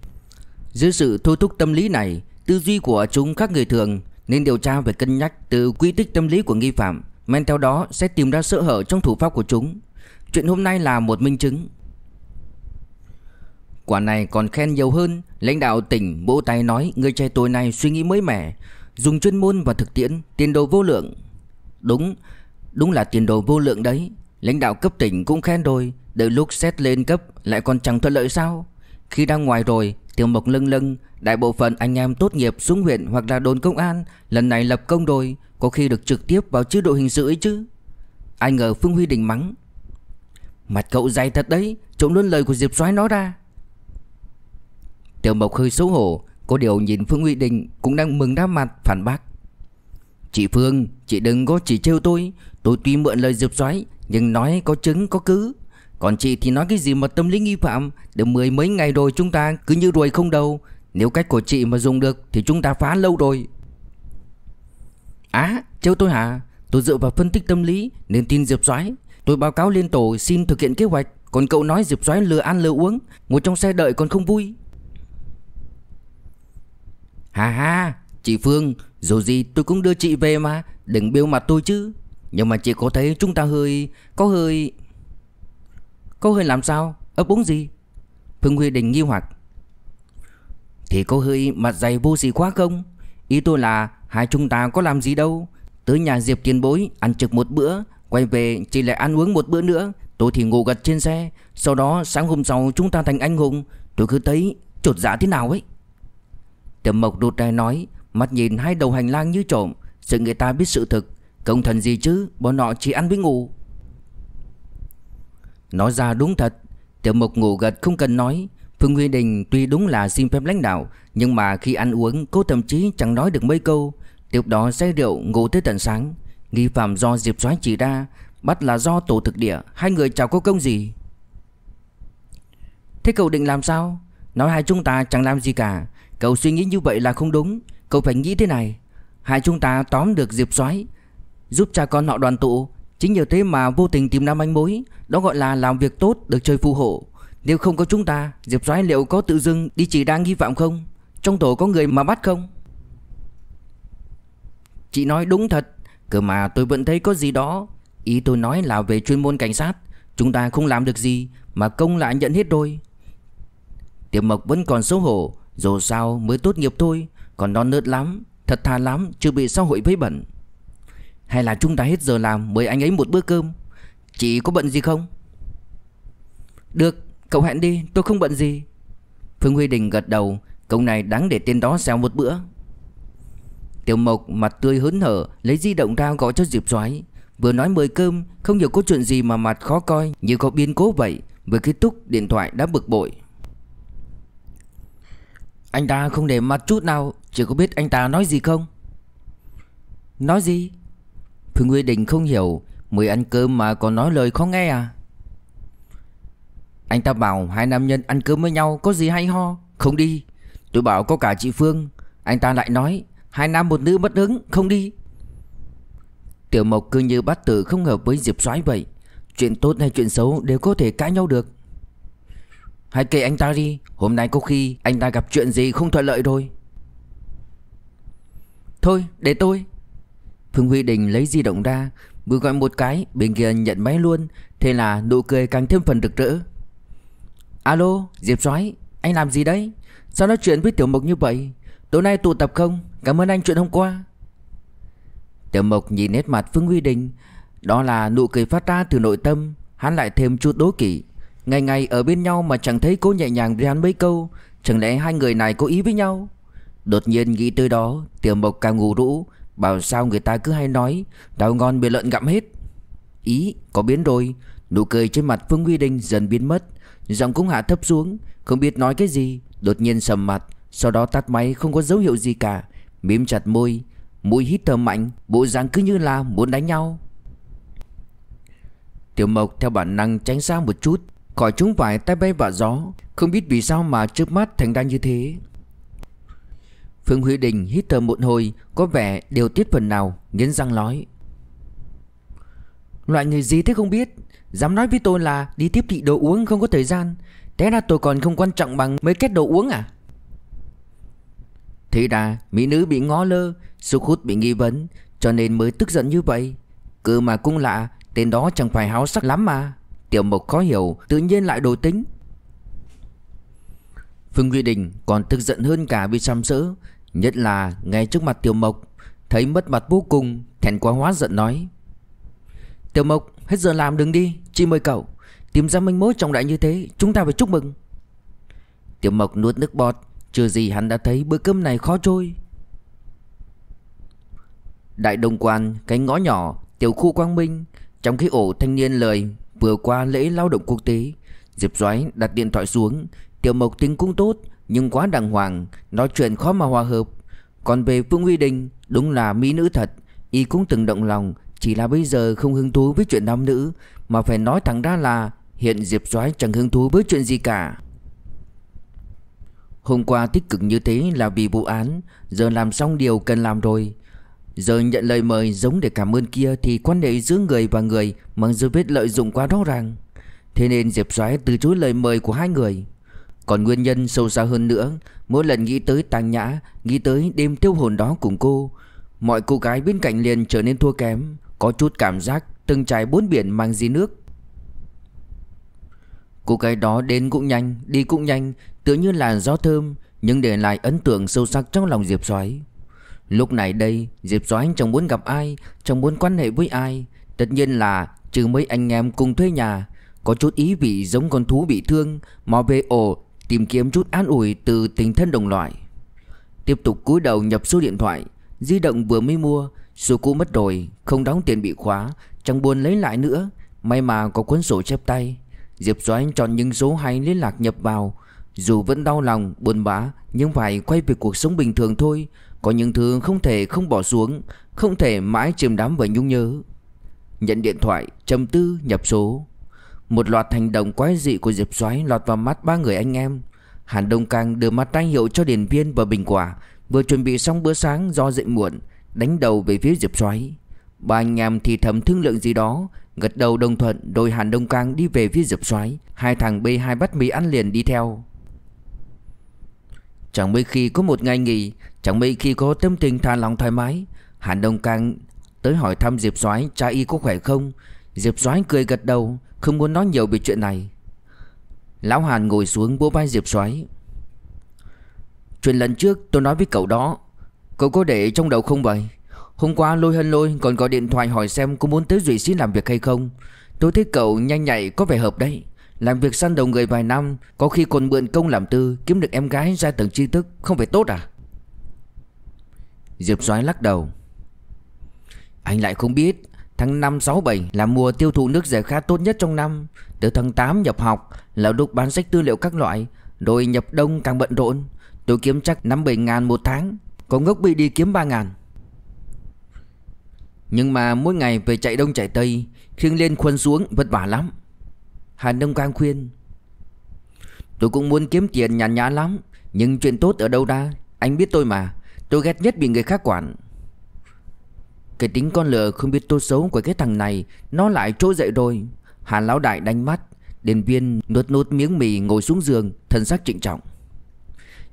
Dưới sự thôi thúc tâm lý này Tư duy của chúng khác người thường nên điều tra phải cân nhắc từ quy tích tâm lý của nghi phạm, men theo đó sẽ tìm ra sơ hở trong thủ pháp của chúng. Chuyện hôm nay là một minh chứng. Quả này còn khen nhiều hơn, lãnh đạo tỉnh bộ tay nói người trẻ tuổi này suy nghĩ mới mẻ, dùng chuyên môn và thực tiễn, tiền đồ vô lượng. Đúng, đúng là tiền đồ vô lượng đấy. Lãnh đạo cấp tỉnh cũng khen rồi, đợi lúc xét lên cấp lại còn chẳng thuận lợi sao? Khi đang ngoài rồi, Tiểu Mộc lưng lưng Đại bộ phận anh em tốt nghiệp xuống huyện hoặc là đồn công an Lần này lập công rồi Có khi được trực tiếp vào chế độ hình sự ấy chứ Ai ngờ Phương Huy Đình mắng Mặt cậu dày thật đấy Trộm luôn lời của Diệp soái nói ra Tiểu Mộc hơi xấu hổ Có điều nhìn Phương Huy Đình Cũng đang mừng đáp mặt phản bác Chị Phương Chị đừng có chỉ trêu tôi Tôi tuy mượn lời Diệp soái Nhưng nói có chứng có cứ còn chị thì nói cái gì mà tâm lý nghi phạm Được mười mấy ngày rồi chúng ta cứ như ruồi không đâu Nếu cách của chị mà dùng được Thì chúng ta phá lâu rồi Á à, trêu tôi hả Tôi dựa vào phân tích tâm lý Nên tin Diệp Doãn Tôi báo cáo lên tổ xin thực hiện kế hoạch Còn cậu nói Diệp Doãn lừa ăn lừa uống Ngồi trong xe đợi còn không vui Hà hà Chị Phương Dù gì tôi cũng đưa chị về mà Đừng biêu mặt tôi chứ Nhưng mà chị có thấy chúng ta hơi Có hơi Cô hơi làm sao ấp uống gì Phương Huy Đình nghi hoặc Thì cô hơi mặt dày vô sỉ quá không Ý tôi là hai chúng ta có làm gì đâu Tới nhà Diệp tiền bối ăn trực một bữa Quay về chỉ lại ăn uống một bữa nữa Tôi thì ngủ gật trên xe Sau đó sáng hôm sau chúng ta thành anh hùng Tôi cứ thấy trột dạ thế nào ấy Tiểu Mộc đột đài nói Mắt nhìn hai đầu hành lang như trộm Sự người ta biết sự thực Công thần gì chứ Bọn họ chỉ ăn với ngủ Nói ra đúng thật Tiểu mục ngủ gật không cần nói Phương Huy Đình tuy đúng là xin phép lãnh đạo Nhưng mà khi ăn uống cô thậm chí chẳng nói được mấy câu Tiếp đó say rượu ngủ tới tận sáng Nghi phạm do Diệp Soái chỉ ra Bắt là do tổ thực địa Hai người chào có công gì Thế cậu định làm sao Nói hai chúng ta chẳng làm gì cả Cậu suy nghĩ như vậy là không đúng Cậu phải nghĩ thế này Hai chúng ta tóm được Diệp Soái Giúp cha con họ đoàn tụ Chính nhờ thế mà vô tình tìm ra manh mối Đó gọi là làm việc tốt được trời phù hộ Nếu không có chúng ta Diệp Doái liệu có tự dưng đi chỉ đang nghi phạm không Trong tổ có người mà bắt không Chị nói đúng thật Cơ mà tôi vẫn thấy có gì đó Ý tôi nói là về chuyên môn cảnh sát Chúng ta không làm được gì Mà công lại nhận hết rồi Tiểu Mộc vẫn còn xấu hổ Dù sao mới tốt nghiệp thôi Còn non nớt lắm Thật thà lắm Chưa bị xã hội vấy bẩn hay là chúng ta hết giờ làm mời anh ấy một bữa cơm Chị có bận gì không Được cậu hẹn đi tôi không bận gì Phương Huy Đình gật đầu Cậu này đáng để tên đó xèo một bữa Tiểu Mộc mặt tươi hớn hở Lấy di động ra gọi cho Diệp Soái Vừa nói mời cơm Không hiểu có chuyện gì mà mặt khó coi Như có biến cố vậy Vừa kết thúc điện thoại đã bực bội Anh ta không để mặt chút nào Chỉ có biết anh ta nói gì không Nói gì Phương Quy Đình không hiểu Mới ăn cơm mà còn nói lời khó nghe à Anh ta bảo hai nam nhân ăn cơm với nhau Có gì hay ho Không đi Tôi bảo có cả chị Phương Anh ta lại nói Hai nam một nữ bất ứng, Không đi Tiểu Mộc cứ như bát tử không hợp với Diệp Soái vậy Chuyện tốt hay chuyện xấu đều có thể cãi nhau được Hãy kệ anh ta đi Hôm nay có khi anh ta gặp chuyện gì không thuận lợi rồi Thôi để tôi Phương Huy Đình lấy di động ra Vừa gọi một cái bên kia nhận máy luôn Thế là nụ cười càng thêm phần rực rỡ Alo Diệp Soái Anh làm gì đấy Sao nói chuyện với Tiểu Mộc như vậy Tối nay tụ tập không Cảm ơn anh chuyện hôm qua Tiểu Mộc nhìn nét mặt Phương Huy Đình Đó là nụ cười phát ra từ nội tâm Hắn lại thêm chút đố kỵ Ngày ngày ở bên nhau mà chẳng thấy cô nhẹ nhàng với hắn mấy câu Chẳng lẽ hai người này có ý với nhau Đột nhiên nghĩ tới đó Tiểu Mộc càng ngủ rũ Bảo sao người ta cứ hay nói Đào ngon bị lợn gặm hết Ý có biến rồi Nụ cười trên mặt Phương Huy Đinh dần biến mất Giọng cũng hạ thấp xuống Không biết nói cái gì Đột nhiên sầm mặt Sau đó tắt máy không có dấu hiệu gì cả Mím chặt môi Mũi hít thở mạnh Bộ dáng cứ như là muốn đánh nhau Tiểu Mộc theo bản năng tránh xa một chút Khỏi chúng phải tay bay vạ gió Không biết vì sao mà trước mắt thành ra như thế Phương Huy Đình hít thở một hồi Có vẻ điều tiết phần nào Nghiến răng nói Loại người gì thế không biết Dám nói với tôi là đi tiếp thị đồ uống không có thời gian Thế ra tôi còn không quan trọng bằng mấy kết đồ uống à Thế ra mỹ nữ bị ngó lơ Sức hút bị nghi vấn Cho nên mới tức giận như vậy Cứ mà cũng lạ Tên đó chẳng phải háo sắc lắm mà Tiểu mộc khó hiểu Tự nhiên lại đổi tính Phương Duy Đình còn tức giận hơn cả vì xăm sỡ Nhất là ngay trước mặt Tiểu Mộc Thấy mất mặt vô cùng Thèn quá hóa giận nói Tiểu Mộc hết giờ làm đừng đi Chị mời cậu Tìm ra manh mối trọng đại như thế Chúng ta phải chúc mừng Tiểu Mộc nuốt nước bọt Chưa gì hắn đã thấy bữa cơm này khó trôi Đại Đông Quan cánh ngõ nhỏ Tiểu khu Quang Minh Trong khi ổ thanh niên lời Vừa qua lễ lao động quốc tế Diệp Doái đặt điện thoại xuống Tiểu Mộc tính cũng tốt nhưng quá đàng hoàng, nói chuyện khó mà hòa hợp. Còn về Phương Uy Đình, đúng là mỹ nữ thật, y cũng từng động lòng, chỉ là bây giờ không hứng thú với chuyện nam nữ, mà phải nói thẳng ra là hiện Diệp Soái chẳng hứng thú với chuyện gì cả. Hôm qua tích cực như thế là vì vụ án, giờ làm xong điều cần làm rồi. Giờ nhận lời mời giống để cảm ơn kia thì quan hệ giữa người và người mang dấu vết lợi dụng quá rõ ràng. Thế nên Diệp Soái từ chối lời mời của hai người. Còn nguyên nhân sâu xa hơn nữa Mỗi lần nghĩ tới tàng nhã Nghĩ tới đêm tiêu hồn đó cùng cô Mọi cô gái bên cạnh liền trở nên thua kém Có chút cảm giác từng trải bốn biển mang di nước Cô gái đó đến cũng nhanh Đi cũng nhanh tựa như là gió thơm Nhưng để lại ấn tượng sâu sắc trong lòng Diệp Soái Lúc này đây Diệp Soái chẳng muốn gặp ai Chẳng muốn quan hệ với ai Tất nhiên là trừ mấy anh em cùng thuê nhà Có chút ý vị giống con thú bị thương Mò về ổ Tìm kiếm chút an ủi từ tình thân đồng loại Tiếp tục cúi đầu nhập số điện thoại Di động vừa mới mua Số cũ mất rồi Không đóng tiền bị khóa Chẳng buồn lấy lại nữa May mà có cuốn sổ chép tay Diệp Doãn chọn những số hay liên lạc nhập vào Dù vẫn đau lòng, buồn bã Nhưng phải quay về cuộc sống bình thường thôi Có những thứ không thể không bỏ xuống Không thể mãi chìm đắm vào nhung nhớ Nhận điện thoại, trầm tư, nhập số một loạt hành động quái dị của Diệp Soái lọt vào mắt ba người anh em. Hàn Đông Cang đưa mắt ra hiệu cho Điền Viên và Bình Quả, vừa chuẩn bị xong bữa sáng do dậy muộn, đánh đầu về phía Diệp Soái. Ba anh em thì thầm thương lượng gì đó, gật đầu đồng thuận, đôi Hàn Đông Cang đi về phía Diệp Soái, hai thằng bê hai bát mì ăn liền đi theo. Chẳng mấy khi có một ngày nghỉ, chẳng mấy khi có tâm tình thả lòng thoải mái, Hàn Đông Cang tới hỏi thăm Diệp Soái cha y có khỏe không. Diệp Soái cười gật đầu, không muốn nói nhiều về chuyện này Lão Hàn ngồi xuống bố vai Diệp Soái Chuyện lần trước tôi nói với cậu đó Cậu có để trong đầu không vậy Hôm qua lôi hân lôi còn gọi điện thoại hỏi xem có muốn tới Duy Sĩ làm việc hay không Tôi thấy cậu nhanh nhạy có vẻ hợp đấy Làm việc săn đầu người vài năm Có khi còn mượn công làm tư Kiếm được em gái ra tầng tri thức Không phải tốt à Diệp Soái lắc đầu Anh lại không biết Tháng 5, 6, 7 là mùa tiêu thụ nước giải khát tốt nhất trong năm Từ tháng 8 nhập học là lúc bán sách tư liệu các loại Rồi nhập đông càng bận rộn Tôi kiếm chắc 5 7 ngàn một tháng Có ngốc bị đi kiếm 3 ngàn Nhưng mà mỗi ngày về chạy đông chạy tây Khiêng lên khuân xuống vất vả lắm Hàn Đông Quang khuyên Tôi cũng muốn kiếm tiền nhàn nhã lắm Nhưng chuyện tốt ở đâu ra Anh biết tôi mà Tôi ghét nhất bị người khác quản cái tính con lừa không biết tốt xấu của cái thằng này Nó lại trỗi dậy rồi Hàn lão đại đánh mắt Điền viên nuốt nuốt miếng mì ngồi xuống giường Thân xác trịnh trọng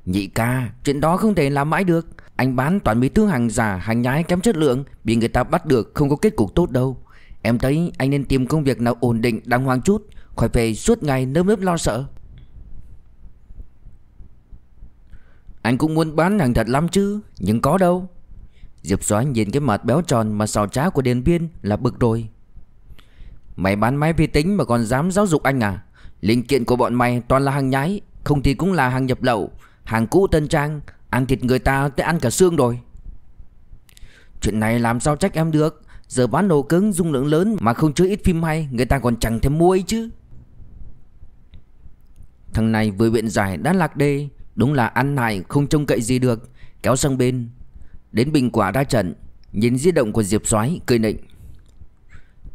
Nhị ca chuyện đó không thể làm mãi được Anh bán toàn mấy thứ hàng giả hàng nhái kém chất lượng Bị người ta bắt được không có kết cục tốt đâu Em thấy anh nên tìm công việc nào ổn định đàng hoàng chút Khỏi về suốt ngày nơm nớp lo sợ Anh cũng muốn bán hàng thật lắm chứ Nhưng có đâu Diệp Soái nhìn cái mặt béo tròn mà sò trá của Điền Biên là bực rồi. Mày bán máy vi tính mà còn dám giáo dục anh à? Linh kiện của bọn mày toàn là hàng nhái, không thì cũng là hàng nhập lậu, hàng cũ tân trang, ăn thịt người ta tới ăn cả xương rồi. Chuyện này làm sao trách em được, giờ bán đồ cứng dung lượng lớn mà không chứa ít phim hay, người ta còn chẳng thèm mua ấy chứ. Thằng này vừa biện giải đã lạc đề, đúng là ăn này không trông cậy gì được, kéo sang bên, Đến bình quả ra trận Nhìn di động của Diệp soái cười nịnh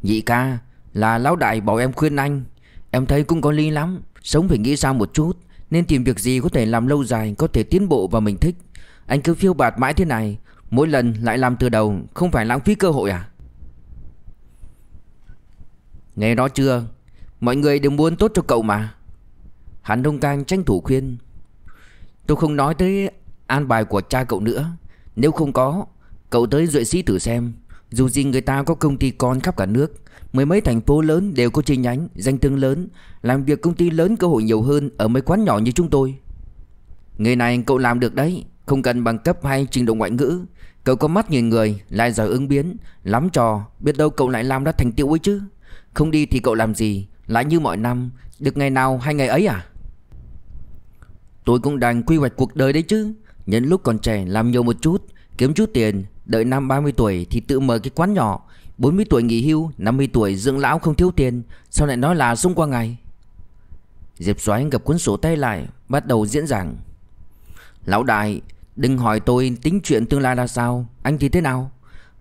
Nhị ca Là lão đại bảo em khuyên anh Em thấy cũng có lý lắm Sống phải nghĩ ra một chút Nên tìm việc gì có thể làm lâu dài Có thể tiến bộ và mình thích Anh cứ phiêu bạt mãi thế này Mỗi lần lại làm từ đầu Không phải lãng phí cơ hội à Nghe đó chưa Mọi người đều muốn tốt cho cậu mà Hắn Đông Cang tranh thủ khuyên Tôi không nói tới an bài của cha cậu nữa nếu không có Cậu tới duệ sĩ thử xem Dù gì người ta có công ty con khắp cả nước Mười mấy thành phố lớn đều có chi nhánh Danh tương lớn Làm việc công ty lớn cơ hội nhiều hơn Ở mấy quán nhỏ như chúng tôi Người này cậu làm được đấy Không cần bằng cấp hay trình độ ngoại ngữ Cậu có mắt nhìn người Lại giỏi ứng biến Lắm trò Biết đâu cậu lại làm ra thành tiệu ấy chứ Không đi thì cậu làm gì Lại như mọi năm Được ngày nào hay ngày ấy à Tôi cũng đang quy hoạch cuộc đời đấy chứ Nhân lúc còn trẻ làm nhiều một chút Kiếm chút tiền Đợi năm 30 tuổi thì tự mở cái quán nhỏ 40 tuổi nghỉ hưu 50 tuổi dưỡng lão không thiếu tiền Sao lại nói là xung qua ngày Diệp Soái gặp cuốn sổ tay lại Bắt đầu diễn giảng Lão đại Đừng hỏi tôi tính chuyện tương lai là sao Anh thì thế nào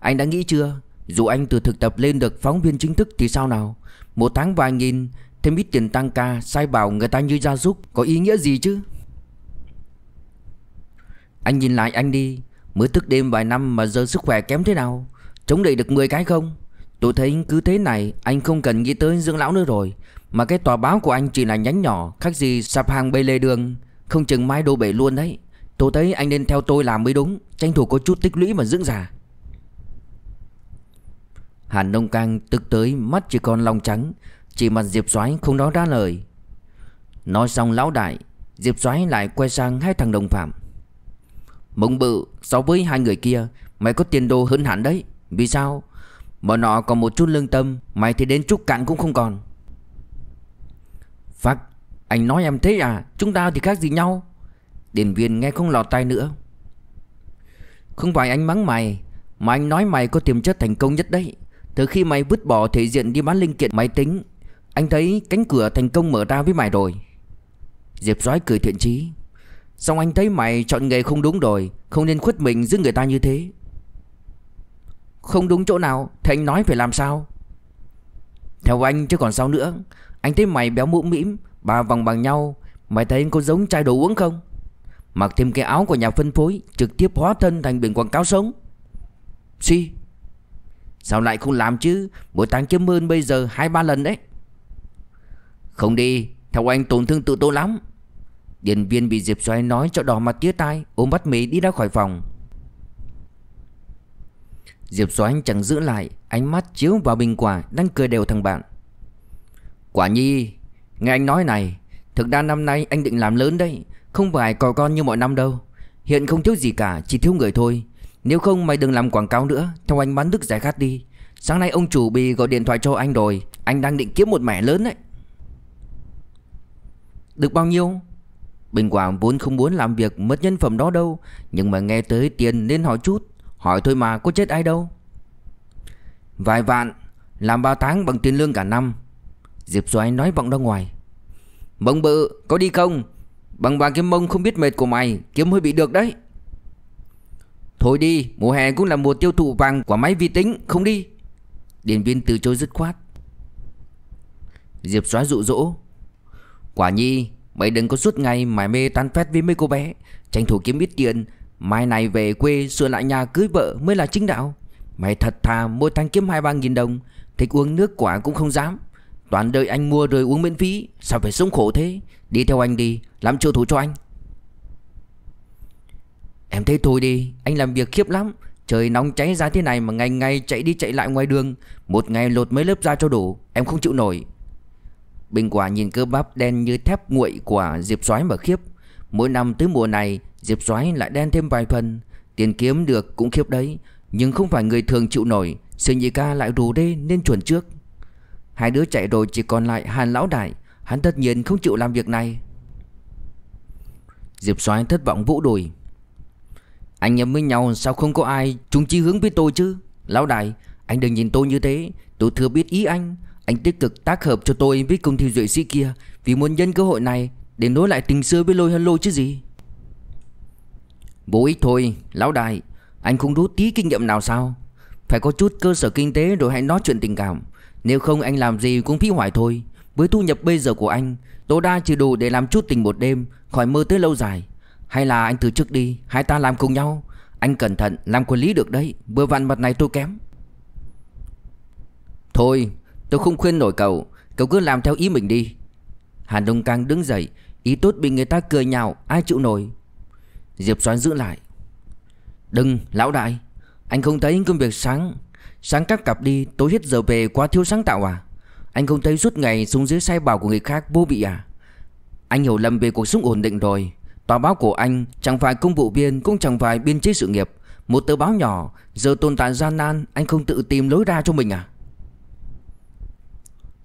Anh đã nghĩ chưa Dù anh từ thực tập lên được phóng viên chính thức thì sao nào Một tháng vài nghìn Thêm ít tiền tăng ca Sai bảo người ta như gia súc Có ý nghĩa gì chứ anh nhìn lại anh đi Mới thức đêm vài năm mà giờ sức khỏe kém thế nào Chống đẩy được 10 cái không Tôi thấy cứ thế này Anh không cần nghĩ tới dưỡng Lão nữa rồi Mà cái tòa báo của anh chỉ là nhánh nhỏ Khác gì sạp hàng bê lê đường Không chừng mai đô bể luôn đấy Tôi thấy anh nên theo tôi làm mới đúng Tranh thủ có chút tích lũy mà dưỡng già Hàn Đông Cang tức tới mắt chỉ còn lòng trắng Chỉ mặt Diệp Soái không nói ra lời Nói xong lão đại Diệp Soái lại quay sang hai thằng đồng phạm Mông bự so với hai người kia Mày có tiền đồ hơn hẳn đấy Vì sao Bọn nọ còn một chút lương tâm Mày thì đến chút cạn cũng không còn Phắc Anh nói em thế à Chúng ta thì khác gì nhau Điền viên nghe không lọt tai nữa Không phải anh mắng mày Mà anh nói mày có tiềm chất thành công nhất đấy Từ khi mày vứt bỏ thể diện đi bán linh kiện máy tính Anh thấy cánh cửa thành công mở ra với mày rồi Diệp Doái cười thiện chí Xong anh thấy mày chọn nghề không đúng rồi Không nên khuất mình giữa người ta như thế Không đúng chỗ nào Thì anh nói phải làm sao Theo anh chứ còn sao nữa Anh thấy mày béo mũm mĩm Bà vòng bằng nhau Mày thấy anh có giống chai đồ uống không Mặc thêm cái áo của nhà phân phối Trực tiếp hóa thân thành biển quảng cáo sống si, Sao lại không làm chứ buổi tháng kiếm hơn bây giờ hai ba lần đấy Không đi Theo anh tổn thương tự tôn lắm Điền viên bị Diệp Xoáy nói cho đỏ mặt tía tai Ôm bắt mì đi ra khỏi phòng Diệp Xoáy chẳng giữ lại Ánh mắt chiếu vào bình quả Đang cười đều thằng bạn Quả nhi Nghe anh nói này Thực ra năm nay anh định làm lớn đấy Không phải cò con như mọi năm đâu Hiện không thiếu gì cả Chỉ thiếu người thôi Nếu không mày đừng làm quảng cáo nữa Theo anh bán đức giải khát đi Sáng nay ông chủ bị gọi điện thoại cho anh rồi Anh đang định kiếm một mẻ lớn đấy Được bao nhiêu Bình Quảng vốn không muốn làm việc mất nhân phẩm đó đâu Nhưng mà nghe tới tiền nên hỏi chút Hỏi thôi mà có chết ai đâu Vài vạn Làm 3 tháng bằng tiền lương cả năm Diệp Doãn nói vọng ra ngoài Bông bự có đi không Bằng bà cái mông không biết mệt của mày Kiếm hơi bị được đấy Thôi đi mùa hè cũng là mùa tiêu thụ vàng Của máy vi tính không đi Điền viên từ chối dứt khoát Diệp Doãn dụ dỗ Quả nhi Mày đừng có suốt ngày mải mê tán phét với mấy cô bé Tranh thủ kiếm ít tiền Mai này về quê sửa lại nhà cưới vợ mới là chính đạo Mày thật thà mỗi tháng kiếm hai ba nghìn đồng Thích uống nước quả cũng không dám Toàn đời anh mua rồi uống miễn phí Sao phải sống khổ thế Đi theo anh đi Làm trợ thủ cho anh Em thấy thôi đi Anh làm việc khiếp lắm Trời nóng cháy ra thế này mà ngày ngày chạy đi chạy lại ngoài đường Một ngày lột mấy lớp da cho đủ Em không chịu nổi Bình quả nhìn cơ bắp đen như thép nguội của diệp soái mà khiếp Mỗi năm tới mùa này diệp soái lại đen thêm vài phần Tiền kiếm được cũng khiếp đấy Nhưng không phải người thường chịu nổi Sư nhị ca lại rù đê nên chuẩn trước Hai đứa chạy rồi chỉ còn lại hàn lão đại Hắn tất nhiên không chịu làm việc này Diệp soái thất vọng vũ đùi Anh em với nhau sao không có ai Chúng chi hướng với tôi chứ Lão đại anh đừng nhìn tôi như thế Tôi thừa biết ý anh anh tích cực tác hợp cho tôi với công ty duệ sĩ kia Vì muốn nhân cơ hội này Để nối lại tình xưa với lôi hân hello chứ gì Vô ích thôi Lão đại Anh không rút tí kinh nghiệm nào sao Phải có chút cơ sở kinh tế rồi hãy nói chuyện tình cảm Nếu không anh làm gì cũng phí hoài thôi Với thu nhập bây giờ của anh Tối đa chỉ đủ để làm chút tình một đêm Khỏi mơ tới lâu dài Hay là anh từ trước đi Hai ta làm cùng nhau Anh cẩn thận làm quản lý được đấy Vừa vặn mặt này tôi kém Thôi Tôi không khuyên nổi cậu Cậu cứ làm theo ý mình đi Hàn Đông Cang đứng dậy Ý tốt bị người ta cười nhạo Ai chịu nổi Diệp Soán giữ lại Đừng lão đại Anh không thấy công việc sáng Sáng các cặp đi tối hết giờ về quá thiếu sáng tạo à Anh không thấy suốt ngày xuống dưới sai bảo của người khác vô bị à Anh hiểu lầm về cuộc sống ổn định rồi Tòa báo của anh chẳng phải công vụ viên cũng chẳng phải biên chế sự nghiệp Một tờ báo nhỏ Giờ tồn tại gian nan anh không tự tìm lối ra cho mình à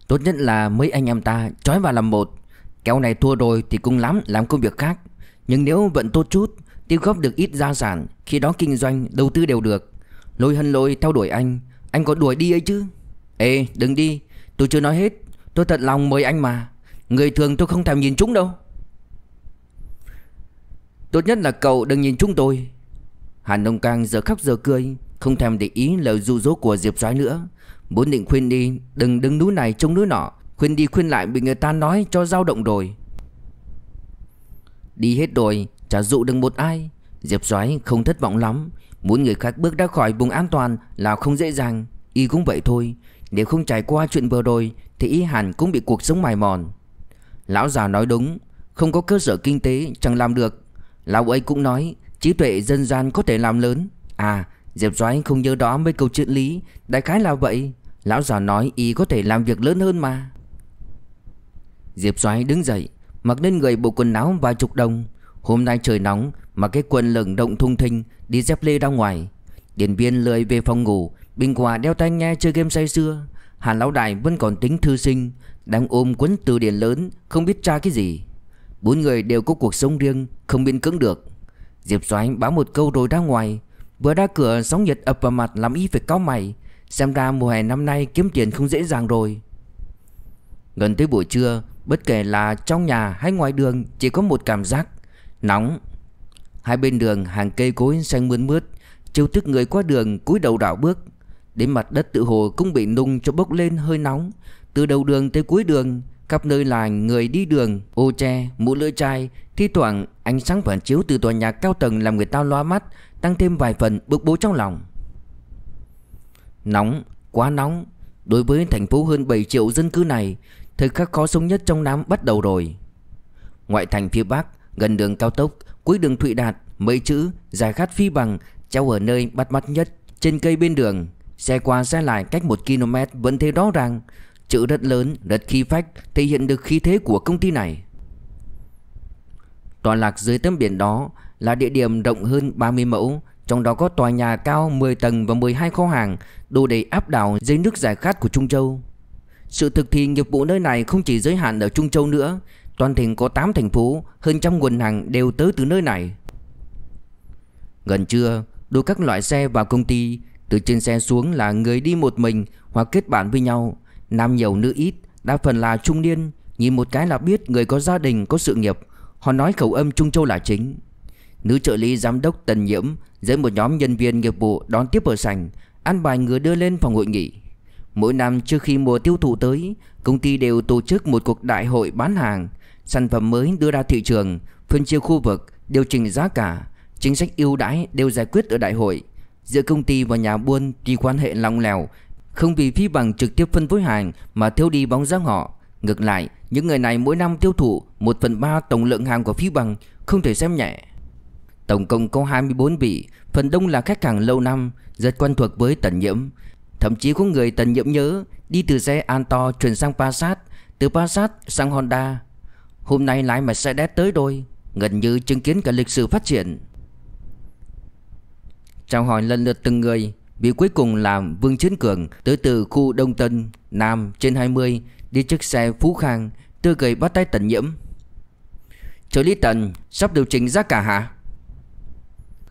Tốt nhất là mấy anh em ta trói vào làm một Kéo này thua rồi thì cũng lắm làm công việc khác Nhưng nếu vận tốt chút Tiêu góp được ít gia sản Khi đó kinh doanh đầu tư đều được Lôi hân lôi theo đuổi anh Anh có đuổi đi ấy chứ Ê đừng đi tôi chưa nói hết Tôi thật lòng mời anh mà Người thường tôi không thèm nhìn chúng đâu Tốt nhất là cậu đừng nhìn chúng tôi Hàn Đông Cang giờ khóc giờ cười Không thèm để ý lời du dỗ của Diệp Soái nữa Muốn định khuyên đi Đừng đứng núi này trông núi nọ Khuyên đi khuyên lại bị người ta nói cho dao động rồi Đi hết rồi Chả dụ được một ai Diệp Doái không thất vọng lắm Muốn người khác bước ra khỏi vùng an toàn là không dễ dàng Y cũng vậy thôi Nếu không trải qua chuyện vừa rồi Thì y hẳn cũng bị cuộc sống mài mòn Lão già nói đúng Không có cơ sở kinh tế chẳng làm được Lão ấy cũng nói Trí tuệ dân gian có thể làm lớn À Diệp Doãn không nhớ đó mấy câu triết lý, đại khái là vậy, lão già nói y có thể làm việc lớn hơn mà. Diệp Doãn đứng dậy, mặc lên người bộ quần áo vài chục đồng, hôm nay trời nóng mà cái quần lửng động thung thinh, đi dép lê ra ngoài. Điển viên lười về phòng ngủ, Bình Quả đeo tai nghe chơi game say xưa, Hàn lão đại vẫn còn tính thư sinh, đang ôm cuốn từ điển lớn, không biết tra cái gì. Bốn người đều có cuộc sống riêng, không biên cưỡng được. Diệp Doãn báo một câu rồi ra ngoài, Vừa ra cửa sóng nhiệt ập vào mặt làm y phải cau mày Xem ra mùa hè năm nay kiếm tiền không dễ dàng rồi Gần tới buổi trưa Bất kể là trong nhà hay ngoài đường Chỉ có một cảm giác Nóng Hai bên đường hàng cây cối xanh mướn mướt Chiêu thức người qua đường cúi đầu đảo bước Đến mặt đất tự hồ cũng bị nung cho bốc lên hơi nóng Từ đầu đường tới cuối đường Khắp nơi là người đi đường, ô tre, mũ lưỡi chai Thi thoảng ánh sáng phản chiếu từ tòa nhà cao tầng làm người ta loa mắt Tăng thêm vài phần bực bối trong lòng Nóng, quá nóng Đối với thành phố hơn 7 triệu dân cư này Thời khắc khó sống nhất trong năm bắt đầu rồi Ngoại thành phía Bắc, gần đường cao tốc, cuối đường Thụy Đạt Mấy chữ, dài khát phi bằng, treo ở nơi bắt mắt nhất Trên cây bên đường Xe qua xe lại cách 1 km vẫn thấy rõ ràng chữ rất lớn, rất khí phách, thể hiện được khí thế của công ty này. Tòa lạc dưới tấm biển đó là địa điểm rộng hơn 30 mẫu, trong đó có tòa nhà cao 10 tầng và 12 kho hàng, đủ để áp đảo dưới nước giải khát của Trung Châu. Sự thực thi nghiệp vụ nơi này không chỉ giới hạn ở Trung Châu nữa, toàn thành có 8 thành phố, hơn trăm nguồn hàng đều tới từ nơi này. Gần trưa, đưa các loại xe vào công ty, từ trên xe xuống là người đi một mình hoặc kết bạn với nhau, Nam nhiều nữ ít Đa phần là trung niên Nhìn một cái là biết người có gia đình có sự nghiệp Họ nói khẩu âm Trung Châu là chính Nữ trợ lý giám đốc Tần Nhiễm Dẫn một nhóm nhân viên nghiệp vụ đón tiếp ở sảnh an bài người đưa lên phòng hội nghị Mỗi năm trước khi mùa tiêu thụ tới Công ty đều tổ chức một cuộc đại hội bán hàng Sản phẩm mới đưa ra thị trường Phân chia khu vực Điều chỉnh giá cả Chính sách ưu đãi đều giải quyết ở đại hội Giữa công ty và nhà buôn Tuy quan hệ lòng lèo không vì phi bằng trực tiếp phân phối hàng mà thiếu đi bóng dáng họ. Ngược lại, những người này mỗi năm tiêu thụ 1 phần 3 tổng lượng hàng của phi bằng, không thể xem nhẹ. Tổng cộng có 24 vị, phần đông là khách hàng lâu năm, rất quen thuộc với tần nhiễm. Thậm chí có người tần nhiễm nhớ đi từ xe Anto chuyển sang Passat, từ Passat sang Honda. Hôm nay lái Mercedes tới đôi, gần như chứng kiến cả lịch sử phát triển. Chào hỏi lần lượt từng người, Vị cuối cùng là Vương Chiến Cường tới từ khu Đông Tân, Nam trên 20 đi chiếc xe Phú Khang tư cười bắt tay Tần Nhiễm. Trợ lý Tần sắp điều chỉnh giá cả hả?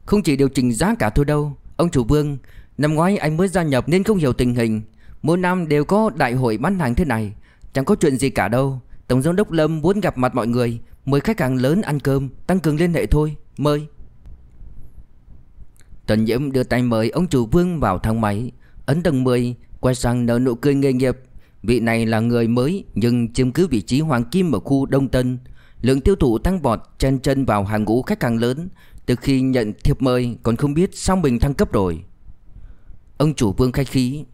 Không chỉ điều chỉnh giá cả thôi đâu, ông chủ Vương, năm ngoái anh mới gia nhập nên không hiểu tình hình. Mỗi năm đều có đại hội bán hàng thế này, chẳng có chuyện gì cả đâu. Tổng giám đốc Lâm muốn gặp mặt mọi người, mời khách hàng lớn ăn cơm, tăng cường liên hệ thôi, mời. Tần Diễm đưa tay mời ông chủ vương vào thang máy Ấn tầng 10 Quay sang nở nụ cười nghề nghiệp Vị này là người mới Nhưng chiếm cứ vị trí hoàng kim ở khu Đông Tân Lượng tiêu thụ tăng vọt chen chân vào hàng ngũ khách hàng lớn Từ khi nhận thiệp mời Còn không biết sao mình thăng cấp rồi Ông chủ vương khách khí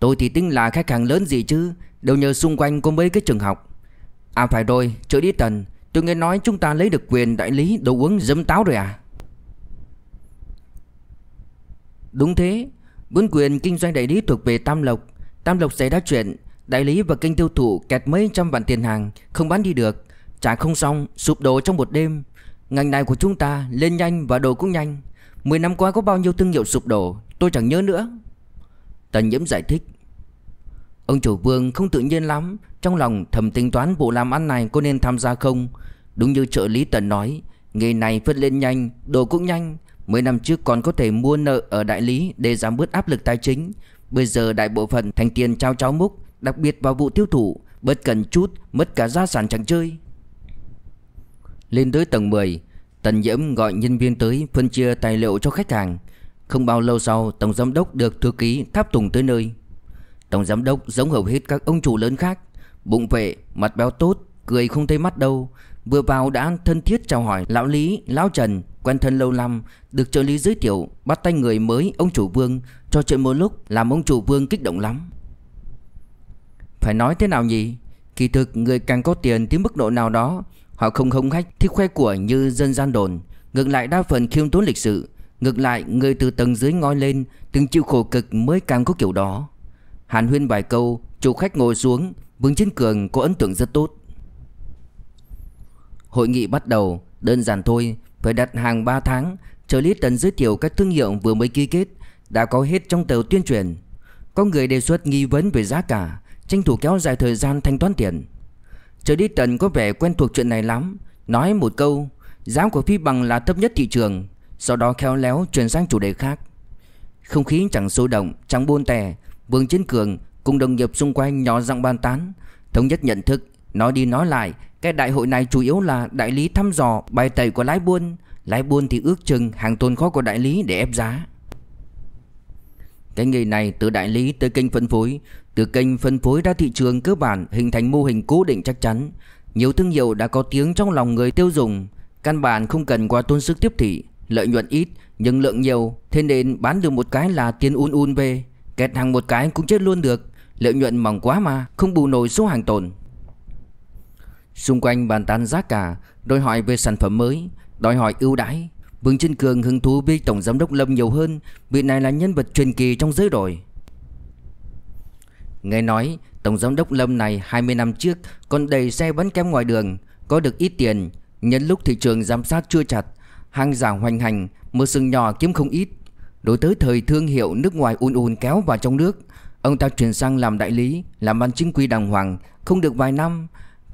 Tôi thì tính là khách hàng lớn gì chứ Đều nhờ xung quanh có mấy cái trường học À phải rồi, chỗ đi tần Tôi nghe nói chúng ta lấy được quyền đại lý đồ uống dấm táo rồi à Đúng thế Bốn quyền kinh doanh đại lý thuộc về Tam Lộc Tam Lộc xảy ra chuyện Đại lý và kênh tiêu thụ kẹt mấy trăm vạn tiền hàng Không bán đi được Trả không xong sụp đổ trong một đêm Ngành này của chúng ta lên nhanh và đổ cũng nhanh mười năm qua có bao nhiêu thương hiệu sụp đổ Tôi chẳng nhớ nữa Tần nhiễm giải thích Ông chủ vương không tự nhiên lắm Trong lòng thầm tính toán vụ làm ăn này có nên tham gia không Đúng như trợ lý Tần nói Nghề này phân lên nhanh, đồ cũng nhanh Mới năm trước còn có thể mua nợ ở đại lý để giảm bớt áp lực tài chính Bây giờ đại bộ phận thành tiền trao cháo múc Đặc biệt vào vụ tiêu thụ Bất cần chút mất cả gia sản chẳng chơi Lên tới tầng 10 Tần Diễm gọi nhân viên tới phân chia tài liệu cho khách hàng Không bao lâu sau Tổng Giám Đốc được thư ký tháp tùng tới nơi Tổng Giám Đốc giống hầu hết các ông chủ lớn khác Bụng vệ, mặt béo tốt, cười không thấy mắt đâu Vừa vào đã thân thiết chào hỏi lão Lý, lão Trần quen thân lâu năm, được trợ lý giới thiệu bắt tay người mới ông chủ Vương, cho chuyện một lúc làm ông chủ Vương kích động lắm. Phải nói thế nào nhỉ? Kỳ thực người càng có tiền tới mức độ nào đó, họ không hống khách thích khoe của như dân gian đồn, ngược lại đa phần khiêm tốn lịch sự, ngược lại người từ tầng dưới ngói lên, từng chịu khổ cực mới càng có kiểu đó. Hàn Huyên vài câu, chủ khách ngồi xuống, Vương Chiến Cường có ấn tượng rất tốt. Hội nghị bắt đầu, đơn giản thôi, phải đặt hàng 3 tháng, trợ lý Tần giới thiệu các thương hiệu vừa mới ký kết, đã có hết trong tờ tuyên truyền. Có người đề xuất nghi vấn về giá cả, tranh thủ kéo dài thời gian thanh toán tiền. Trợ lý Tần có vẻ quen thuộc chuyện này lắm, nói một câu, giá của phi bằng là thấp nhất thị trường, sau đó khéo léo chuyển sang chủ đề khác. Không khí chẳng sôi động, chẳng buôn tè, Vương Chiến Cường cùng đồng nghiệp xung quanh nhỏ giọng bàn tán, thống nhất nhận thức, nói đi nói lại cái đại hội này chủ yếu là đại lý thăm dò bài tẩy của lái buôn Lái buôn thì ước chừng hàng tồn kho của đại lý để ép giá Cái nghề này từ đại lý tới kênh phân phối Từ kênh phân phối ra thị trường cơ bản hình thành mô hình cố định chắc chắn Nhiều thương hiệu đã có tiếng trong lòng người tiêu dùng Căn bản không cần qua tôn sức tiếp thị Lợi nhuận ít nhưng lượng nhiều Thế nên bán được một cái là tiền un un về Kẹt hàng một cái cũng chết luôn được Lợi nhuận mỏng quá mà Không bù nổi số hàng tồn Xung quanh bàn tán giá cả, đòi hỏi về sản phẩm mới, đòi hỏi ưu đãi. Vương Trân Cường hứng thú với Tổng Giám đốc Lâm nhiều hơn, vị này là nhân vật truyền kỳ trong giới rồi. Nghe nói, Tổng Giám đốc Lâm này 20 năm trước còn đầy xe bán kem ngoài đường, có được ít tiền, nhân lúc thị trường giám sát chưa chặt, hàng giả hoành hành, một sừng nhỏ kiếm không ít. Đối tới thời thương hiệu nước ngoài un un kéo vào trong nước, ông ta chuyển sang làm đại lý, làm ăn chính quy đàng hoàng, không được vài năm,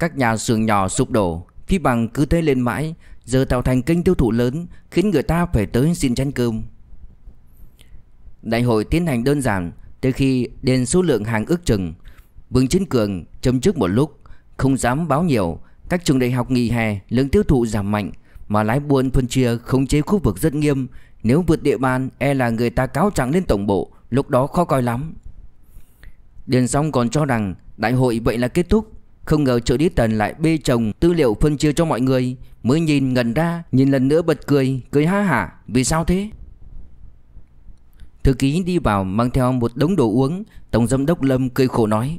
các nhà xưởng nhỏ sụp đổ, phi bằng cứ thế lên mãi, giờ tạo thành kênh tiêu thụ lớn, khiến người ta phải tới xin chăn cơm. Đại hội tiến hành đơn giản, tới khi đến số lượng hàng ước chừng. Vương chính Cường chấm trước một lúc, không dám báo nhiều, các trường đại học nghỉ hè lượng tiêu thụ giảm mạnh, mà lái buôn phân chia khống chế khu vực rất nghiêm, nếu vượt địa bàn e là người ta cáo trạng lên tổng bộ, lúc đó khó coi lắm. Điền xong còn cho rằng đại hội vậy là kết thúc, không ngờ trợ lý Tần lại bê chồng tư liệu phân chia cho mọi người Mới nhìn ngần ra Nhìn lần nữa bật cười Cười ha hả Vì sao thế Thư ký đi vào mang theo một đống đồ uống Tổng giám đốc Lâm cười khổ nói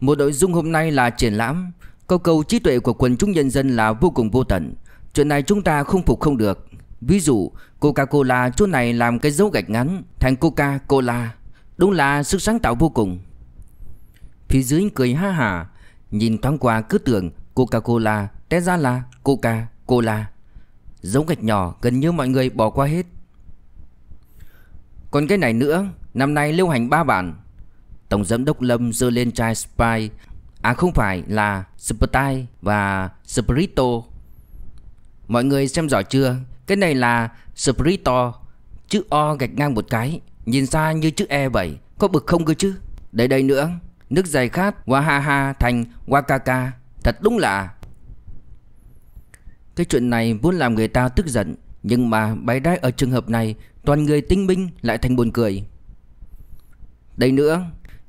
Một nội dung hôm nay là triển lãm Câu cầu trí tuệ của quần chúng nhân dân là vô cùng vô tận Chuyện này chúng ta không phục không được Ví dụ Coca-Cola chỗ này làm cái dấu gạch ngắn Thành Coca-Cola Đúng là sức sáng tạo vô cùng Phía dưới cười ha hả Nhìn thoáng qua cứ tưởng Coca-Cola Té ra là Coca-Cola giống gạch nhỏ gần như mọi người bỏ qua hết Còn cái này nữa Năm nay lưu hành ba bản Tổng giám đốc Lâm dơ lên chai Sprite À không phải là Sprite và Sprito Mọi người xem rõ chưa Cái này là Sprito Chữ O gạch ngang một cái Nhìn xa như chữ E vậy Có bực không cơ chứ Đây đây nữa Nước dài khát Wahaha thành Wakaka Thật đúng lạ Cái chuyện này vốn làm người ta tức giận Nhưng mà bái đái ở trường hợp này Toàn người tinh minh lại thành buồn cười Đây nữa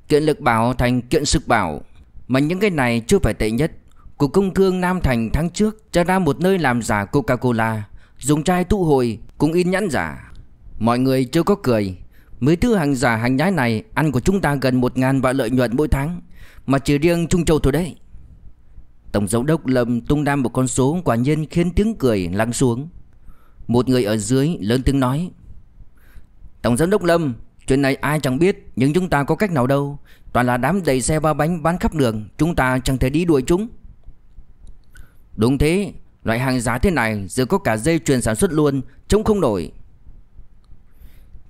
Kiện lực bảo thành kiện sức bảo Mà những cái này chưa phải tệ nhất Cục Công Thương Nam Thành tháng trước cho ra một nơi làm giả Coca-Cola Dùng chai tụ hồi cũng in nhãn giả Mọi người chưa có cười Mấy thứ hàng giả hàng nhái này Ăn của chúng ta gần 1.000 vạn lợi nhuận mỗi tháng Mà chỉ riêng Trung Châu thôi đấy Tổng giám đốc Lâm tung đam một con số Quả nhiên khiến tiếng cười lắng xuống Một người ở dưới lớn tiếng nói Tổng giám đốc Lâm Chuyện này ai chẳng biết Nhưng chúng ta có cách nào đâu Toàn là đám đầy xe ba bánh bán khắp đường Chúng ta chẳng thể đi đuổi chúng Đúng thế Loại hàng giá thế này Giờ có cả dây chuyền sản xuất luôn Trông không nổi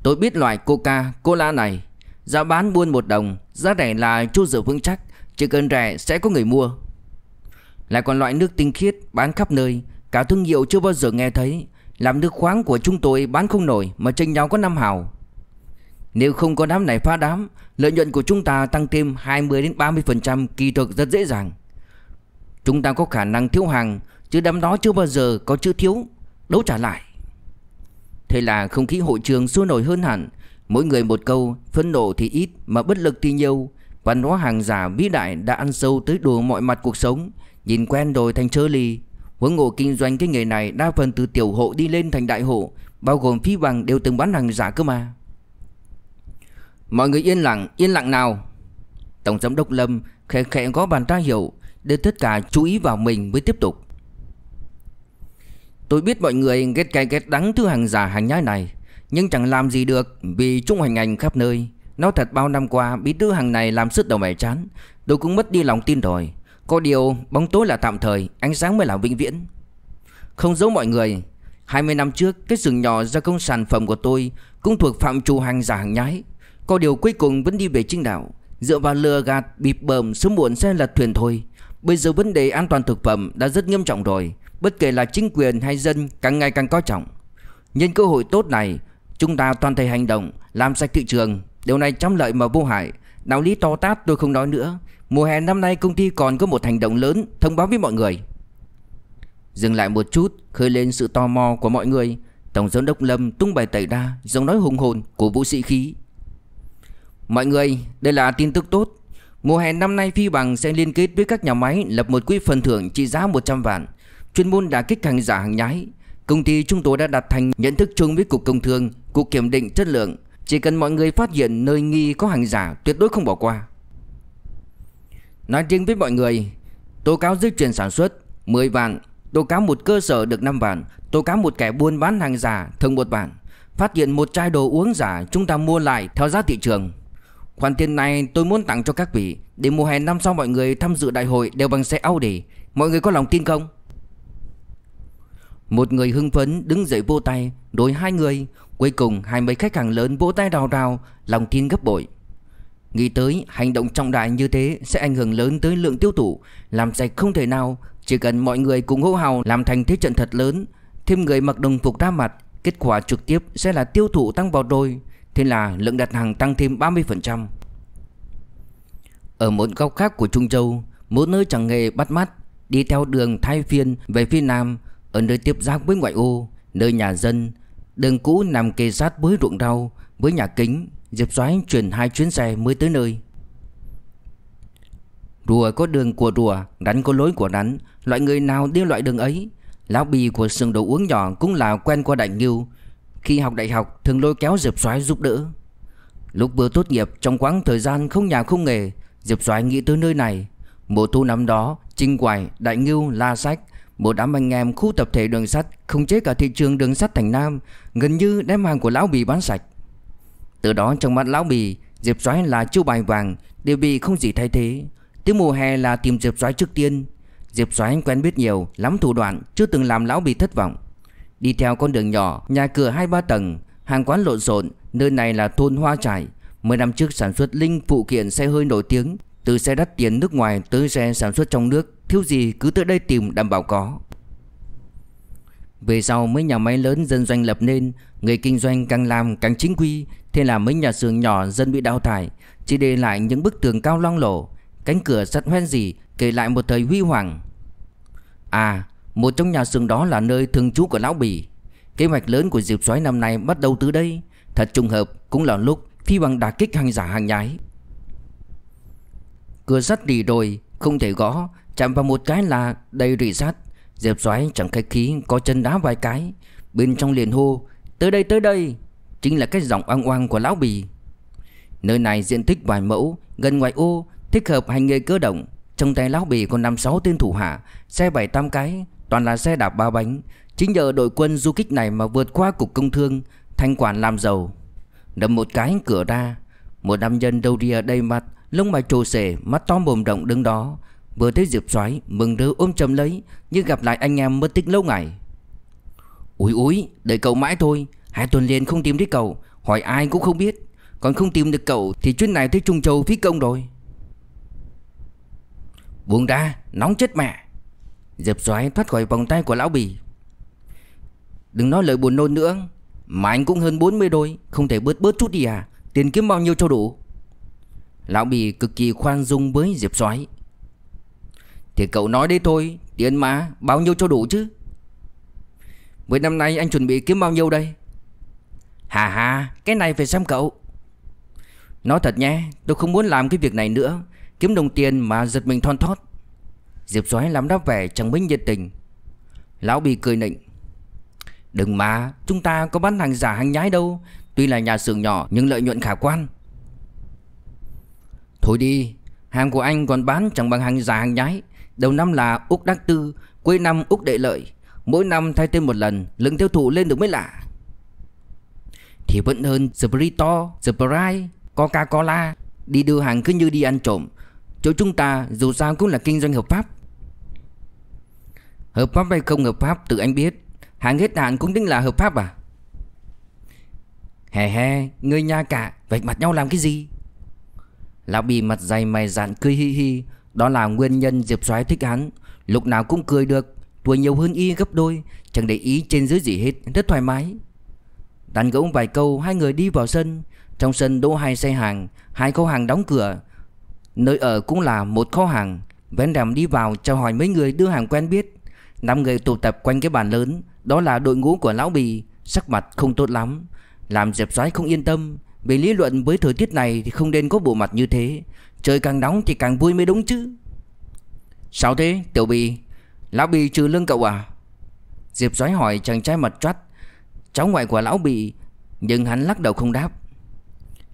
Tôi biết loại coca, cola này Giá bán buôn một đồng Giá rẻ là chu dự vững chắc Chỉ cần rẻ sẽ có người mua Lại còn loại nước tinh khiết bán khắp nơi Cả thương hiệu chưa bao giờ nghe thấy Làm nước khoáng của chúng tôi bán không nổi Mà tranh nhau có năm hào Nếu không có đám này phá đám Lợi nhuận của chúng ta tăng thêm 20-30% kỳ thực rất dễ dàng Chúng ta có khả năng thiếu hàng Chứ đám đó chưa bao giờ có chữ thiếu Đấu trả lại Thế là không khí hội trường sôi nổi hơn hẳn Mỗi người một câu phân nộ thì ít mà bất lực thì nhiều Văn hóa hàng giả vĩ đại đã ăn sâu tới đủ mọi mặt cuộc sống Nhìn quen rồi thành trơ lì Huống ngộ kinh doanh cái nghề này đa phần từ tiểu hộ đi lên thành đại hộ Bao gồm phí bằng đều từng bán hàng giả cơ mà Mọi người yên lặng, yên lặng nào Tổng giám đốc Lâm khẽ khẽ có bàn tay hiểu Để tất cả chú ý vào mình mới tiếp tục Tôi biết mọi người ghét cay ghét đắng thứ hàng giả hàng nhái này Nhưng chẳng làm gì được vì chúng hoành hành khắp nơi Nói thật bao năm qua bí thứ hàng này làm sức đầu mẻ chán Tôi cũng mất đi lòng tin rồi Có điều bóng tối là tạm thời Ánh sáng mới là vĩnh viễn Không giấu mọi người 20 năm trước cái xưởng nhỏ gia công sản phẩm của tôi Cũng thuộc phạm trù hàng giả hàng nhái Có điều cuối cùng vẫn đi về chính đạo Dựa vào lừa gạt bịp bầm sớm muộn sẽ lật thuyền thôi Bây giờ vấn đề an toàn thực phẩm đã rất nghiêm trọng rồi bất kể là chính quyền hay dân càng ngày càng có trọng. Nhân cơ hội tốt này, chúng ta toàn thể hành động, làm sạch thị trường, điều này trăm lợi mà vô hại. Đạo lý to tát tôi không nói nữa. Mùa hè năm nay công ty còn có một hành động lớn thông báo với mọi người. Dừng lại một chút, khơi lên sự tò mò của mọi người, Tổng giám đốc Lâm tung bài tẩy đa, giọng nói hùng hồn của vũ sĩ khí. Mọi người, đây là tin tức tốt. Mùa hè năm nay Phi Bằng sẽ liên kết với các nhà máy lập một quỹ phần thưởng trị giá 100 vạn. Chuyên môn đã kích hàng giả hàng nhái Công ty chúng tôi đã đặt thành nhận thức chung với Cục Công Thương Cục Kiểm định Chất lượng Chỉ cần mọi người phát hiện nơi nghi có hàng giả tuyệt đối không bỏ qua Nói riêng với mọi người Tố cáo dây chuyển sản xuất 10 vạn Tố cáo một cơ sở được 5 vạn Tố cáo một kẻ buôn bán hàng giả thường một vạn Phát hiện một chai đồ uống giả chúng ta mua lại theo giá thị trường Khoản tiền này tôi muốn tặng cho các vị Để mùa hè năm sau mọi người tham dự đại hội đều bằng xe Audi Mọi người có lòng tin không? Một người hưng phấn đứng dậy vô tay Đối hai người Cuối cùng hai mấy khách hàng lớn vỗ tay rào rào Lòng tin gấp bội Nghĩ tới hành động trọng đại như thế Sẽ ảnh hưởng lớn tới lượng tiêu thụ Làm sạch không thể nào Chỉ cần mọi người cùng hô hào làm thành thế trận thật lớn Thêm người mặc đồng phục ra mặt Kết quả trực tiếp sẽ là tiêu thụ tăng vào đôi Thế là lượng đặt hàng tăng thêm 30% Ở một góc khác của Trung Châu Một nơi chẳng hề bắt mắt Đi theo đường thay Phiên về phía Nam ở nơi tiếp giáp với ngoại ô Nơi nhà dân Đường cũ nằm kề sát với ruộng rau Với nhà kính Diệp Soái chuyển hai chuyến xe mới tới nơi Rùa có đường của rùa Rắn có lối của rắn Loại người nào đi loại đường ấy Lão bì của sừng đầu uống nhỏ Cũng là quen qua đại nghiêu Khi học đại học thường lôi kéo Diệp Soái giúp đỡ Lúc vừa tốt nghiệp Trong quãng thời gian không nhà không nghề Diệp Soái nghĩ tới nơi này Mùa thu năm đó Trinh quài Đại Nghiêu, La Sách một đám anh em khu tập thể đường sắt khống chế cả thị trường đường sắt thành Nam, gần như đem hàng của lão Bì bán sạch. Từ đó trong mắt lão Bì, Diệp Soái là chiêu bài vàng, đều bị không gì thay thế. Tới mùa hè là tìm Diệp Soái trước tiên. Diệp Soái quen biết nhiều, lắm thủ đoạn, chưa từng làm lão Bì thất vọng. Đi theo con đường nhỏ, nhà cửa hai ba tầng, hàng quán lộn xộn, nơi này là thôn Hoa Trải, 10 năm trước sản xuất linh phụ kiện xe hơi nổi tiếng, từ xe đắt tiền nước ngoài tới xe sản xuất trong nước Thiếu gì cứ tới đây tìm đảm bảo có Về sau mấy nhà máy lớn dân doanh lập nên Người kinh doanh càng làm càng chính quy Thế là mấy nhà xưởng nhỏ dân bị đào thải Chỉ để lại những bức tường cao long lổ Cánh cửa sắt hoen gì Kể lại một thời huy hoàng À một trong nhà xưởng đó là nơi thường trú của Lão Bỉ Kế hoạch lớn của dịp xoáy năm nay bắt đầu từ đây Thật trùng hợp cũng là lúc Phi bằng đà kích hàng giả hàng nhái Cửa sắt đi rồi Không thể gõ Chạm vào một cái là đầy rỉ sắt dẹp xoáy chẳng khách khí Có chân đá vài cái Bên trong liền hô Tới đây tới đây Chính là cái giọng oang oang của lão bì Nơi này diện tích vài mẫu Gần ngoài ô Thích hợp hành nghề cơ động Trong tay lão bì còn năm sáu tên thủ hạ Xe 7-8 cái Toàn là xe đạp ba bánh Chính nhờ đội quân du kích này mà vượt qua cục công thương Thanh quản làm giàu Đâm một cái cửa ra Một nam nhân đi ở đây mặt Lông mày trồ xề Mắt to mồm rộng đứng đó Vừa thấy Diệp Soái mừng rỡ ôm chầm lấy Như gặp lại anh em mất tích lâu ngày Úi úi đợi cậu mãi thôi Hai tuần liền không tìm thấy cậu Hỏi ai cũng không biết Còn không tìm được cậu thì chuyến này tới Trung Châu phí công rồi Buông ra nóng chết mẹ Diệp Soái thoát khỏi vòng tay của lão bì Đừng nói lời buồn nôn nữa Mà anh cũng hơn 40 đôi Không thể bớt bớt chút đi à Tiền kiếm bao nhiêu cho đủ Lão Bì cực kỳ khoan dung với Diệp soái Thì cậu nói đấy thôi Tiền mà bao nhiêu cho đủ chứ Với năm nay anh chuẩn bị kiếm bao nhiêu đây Hà hà Cái này phải xem cậu Nói thật nhé Tôi không muốn làm cái việc này nữa Kiếm đồng tiền mà giật mình thon thót Diệp soái làm đáp vẻ chẳng mấy nhiệt tình Lão Bì cười nịnh Đừng mà Chúng ta có bán hàng giả hàng nhái đâu Tuy là nhà xưởng nhỏ nhưng lợi nhuận khả quan Thôi đi Hàng của anh còn bán chẳng bằng hàng giả hàng nhái Đầu năm là Úc Đắc Tư Cuối năm Úc Đệ Lợi Mỗi năm thay tên một lần Lượng tiêu thụ lên được mới lạ Thì vẫn hơn Sprito, Sprite, Coca-Cola Đi đưa hàng cứ như đi ăn trộm Chỗ chúng ta dù sao cũng là kinh doanh hợp pháp Hợp pháp hay không hợp pháp tự anh biết Hàng hết hạn cũng tính là hợp pháp à Hè hè, người nhà cả Vạch mặt nhau làm cái gì Lão Bì mặt dày mày dạn cười hi hi Đó là nguyên nhân Diệp Soái thích hắn Lúc nào cũng cười được Tuổi nhiều hơn y gấp đôi Chẳng để ý trên dưới gì hết Rất thoải mái Đàn gỗng vài câu Hai người đi vào sân Trong sân đỗ hai xe hàng Hai kho hàng đóng cửa Nơi ở cũng là một kho hàng Vén đàm đi vào chào hỏi mấy người đưa hàng quen biết Năm người tụ tập quanh cái bàn lớn Đó là đội ngũ của Lão Bì Sắc mặt không tốt lắm Làm Diệp Soái không yên tâm về lý luận với thời tiết này thì không nên có bộ mặt như thế Trời càng nóng thì càng vui mới đúng chứ Sao thế Tiểu Bì Lão Bì trừ lương cậu à Diệp Doái hỏi chàng trai mặt trắt Cháu ngoại của Lão Bì Nhưng hắn lắc đầu không đáp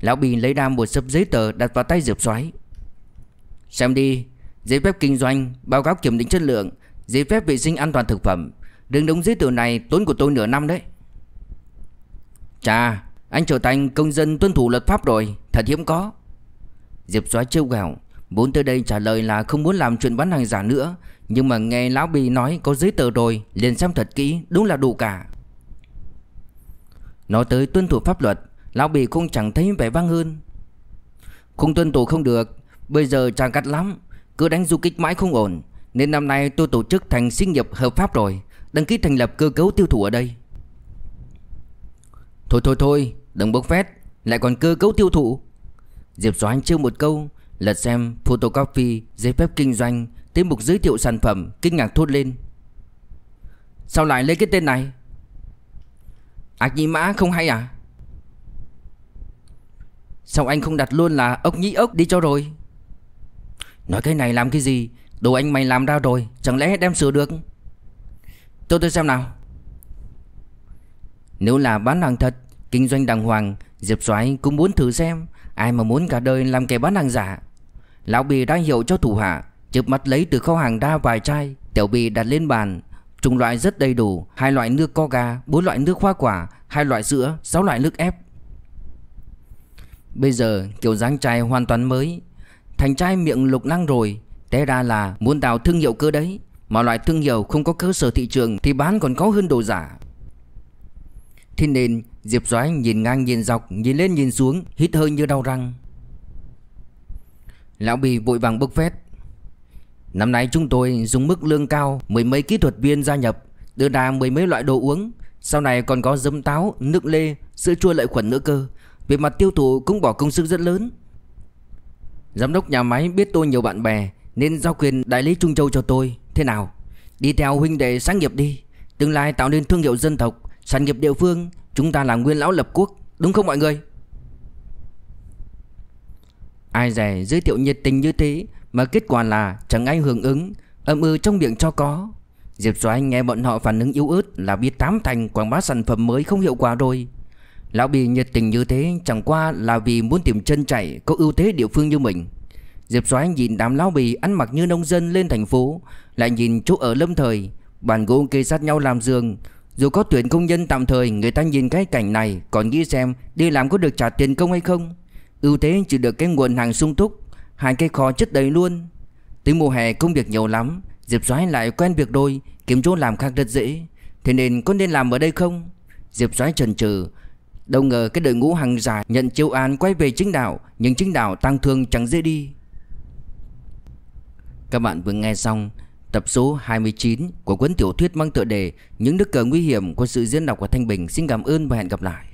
Lão Bì lấy ra một sấp giấy tờ đặt vào tay Diệp Doái Xem đi Giấy phép kinh doanh Báo cáo kiểm định chất lượng Giấy phép vệ sinh an toàn thực phẩm Đừng đóng giấy tờ này tốn của tôi nửa năm đấy Chà anh trở thành công dân tuân thủ luật pháp rồi Thật hiếm có Diệp Doái trêu gạo Vốn tới đây trả lời là không muốn làm chuyện bán hàng giả nữa Nhưng mà nghe Lão Bì nói có giấy tờ rồi Liền xem thật kỹ đúng là đủ cả Nói tới tuân thủ pháp luật Lão Bì cũng chẳng thấy vẻ vang hơn Không tuân thủ không được Bây giờ chàng cắt lắm Cứ đánh du kích mãi không ổn Nên năm nay tôi tổ chức thành sinh nghiệp hợp pháp rồi Đăng ký thành lập cơ cấu tiêu thụ ở đây Thôi thôi thôi Đừng bốc phét Lại còn cơ cấu tiêu thụ Diệp doanh chưa một câu Lật xem photocopy giấy phép kinh doanh Tới mục giới thiệu sản phẩm Kinh ngạc thốt lên Sao lại lấy cái tên này Ác nhĩ mã không hay à Sao anh không đặt luôn là ốc nhĩ ốc đi cho rồi Nói cái này làm cái gì Đồ anh mày làm ra rồi Chẳng lẽ đem sửa được Tôi tôi xem nào Nếu là bán hàng thật kinh doanh đàng hoàng, Diệp Soái cũng muốn thử xem, ai mà muốn cả đời làm kẻ bán hàng giả. Lão Bì đã hiệu cho thủ hạ, chớp mắt lấy từ kho hàng ra vài chai, Tiểu Bì đặt lên bàn, chủng loại rất đầy đủ, hai loại nước coca, bốn loại nước hoa quả, hai loại sữa, sáu loại nước ép. Bây giờ kiểu dáng chai hoàn toàn mới, thành chai miệng lục năng rồi, té ra là muốn tạo thương hiệu cơ đấy, mà loại thương hiệu không có cơ sở thị trường thì bán còn có hơn đồ giả. Thế nên Diệp Doái nhìn ngang nhìn dọc Nhìn lên nhìn xuống Hít hơi như đau răng Lão Bì vội vàng bốc phét Năm nay chúng tôi dùng mức lương cao Mười mấy kỹ thuật viên gia nhập Đưa ra mười mấy loại đồ uống Sau này còn có dấm táo, nước lê, sữa chua lợi khuẩn nữa cơ Về mặt tiêu thụ cũng bỏ công sức rất lớn Giám đốc nhà máy biết tôi nhiều bạn bè Nên giao quyền đại lý Trung Châu cho tôi Thế nào? Đi theo huynh đệ sáng nghiệp đi Tương lai tạo nên thương hiệu dân tộc Sản nghiệp địa phương Chúng ta là nguyên lão lập quốc Đúng không mọi người Ai dè giới thiệu nhiệt tình như thế Mà kết quả là chẳng ai hưởng ứng Âm ư trong miệng cho có Diệp Soái nghe bọn họ phản ứng yếu ớt Là biết tám thành quảng bá sản phẩm mới không hiệu quả rồi Lão Bì nhiệt tình như thế Chẳng qua là vì muốn tìm chân chạy Có ưu thế địa phương như mình Diệp Soái nhìn đám lão bì ăn mặc như nông dân lên thành phố, lại nhìn chỗ ở Lâm Thời, bàn gỗ kê sát nhau làm giường, dù có tuyển công nhân tạm thời Người ta nhìn cái cảnh này Còn nghĩ xem đi làm có được trả tiền công hay không ưu thế chỉ được cái nguồn hàng sung túc Hai cây kho chất đầy luôn Tới mùa hè công việc nhiều lắm Diệp Soái lại quen việc đôi Kiếm chỗ làm khác rất dễ Thế nên có nên làm ở đây không Diệp Soái chần chừ Đâu ngờ cái đội ngũ hàng giả nhận chiêu án quay về chính đạo Nhưng chính đạo tăng thương chẳng dễ đi Các bạn vừa nghe xong Tập số 29 của cuốn tiểu thuyết mang tựa đề Những nước cờ nguy hiểm của sự diễn đọc của Thanh Bình xin cảm ơn và hẹn gặp lại.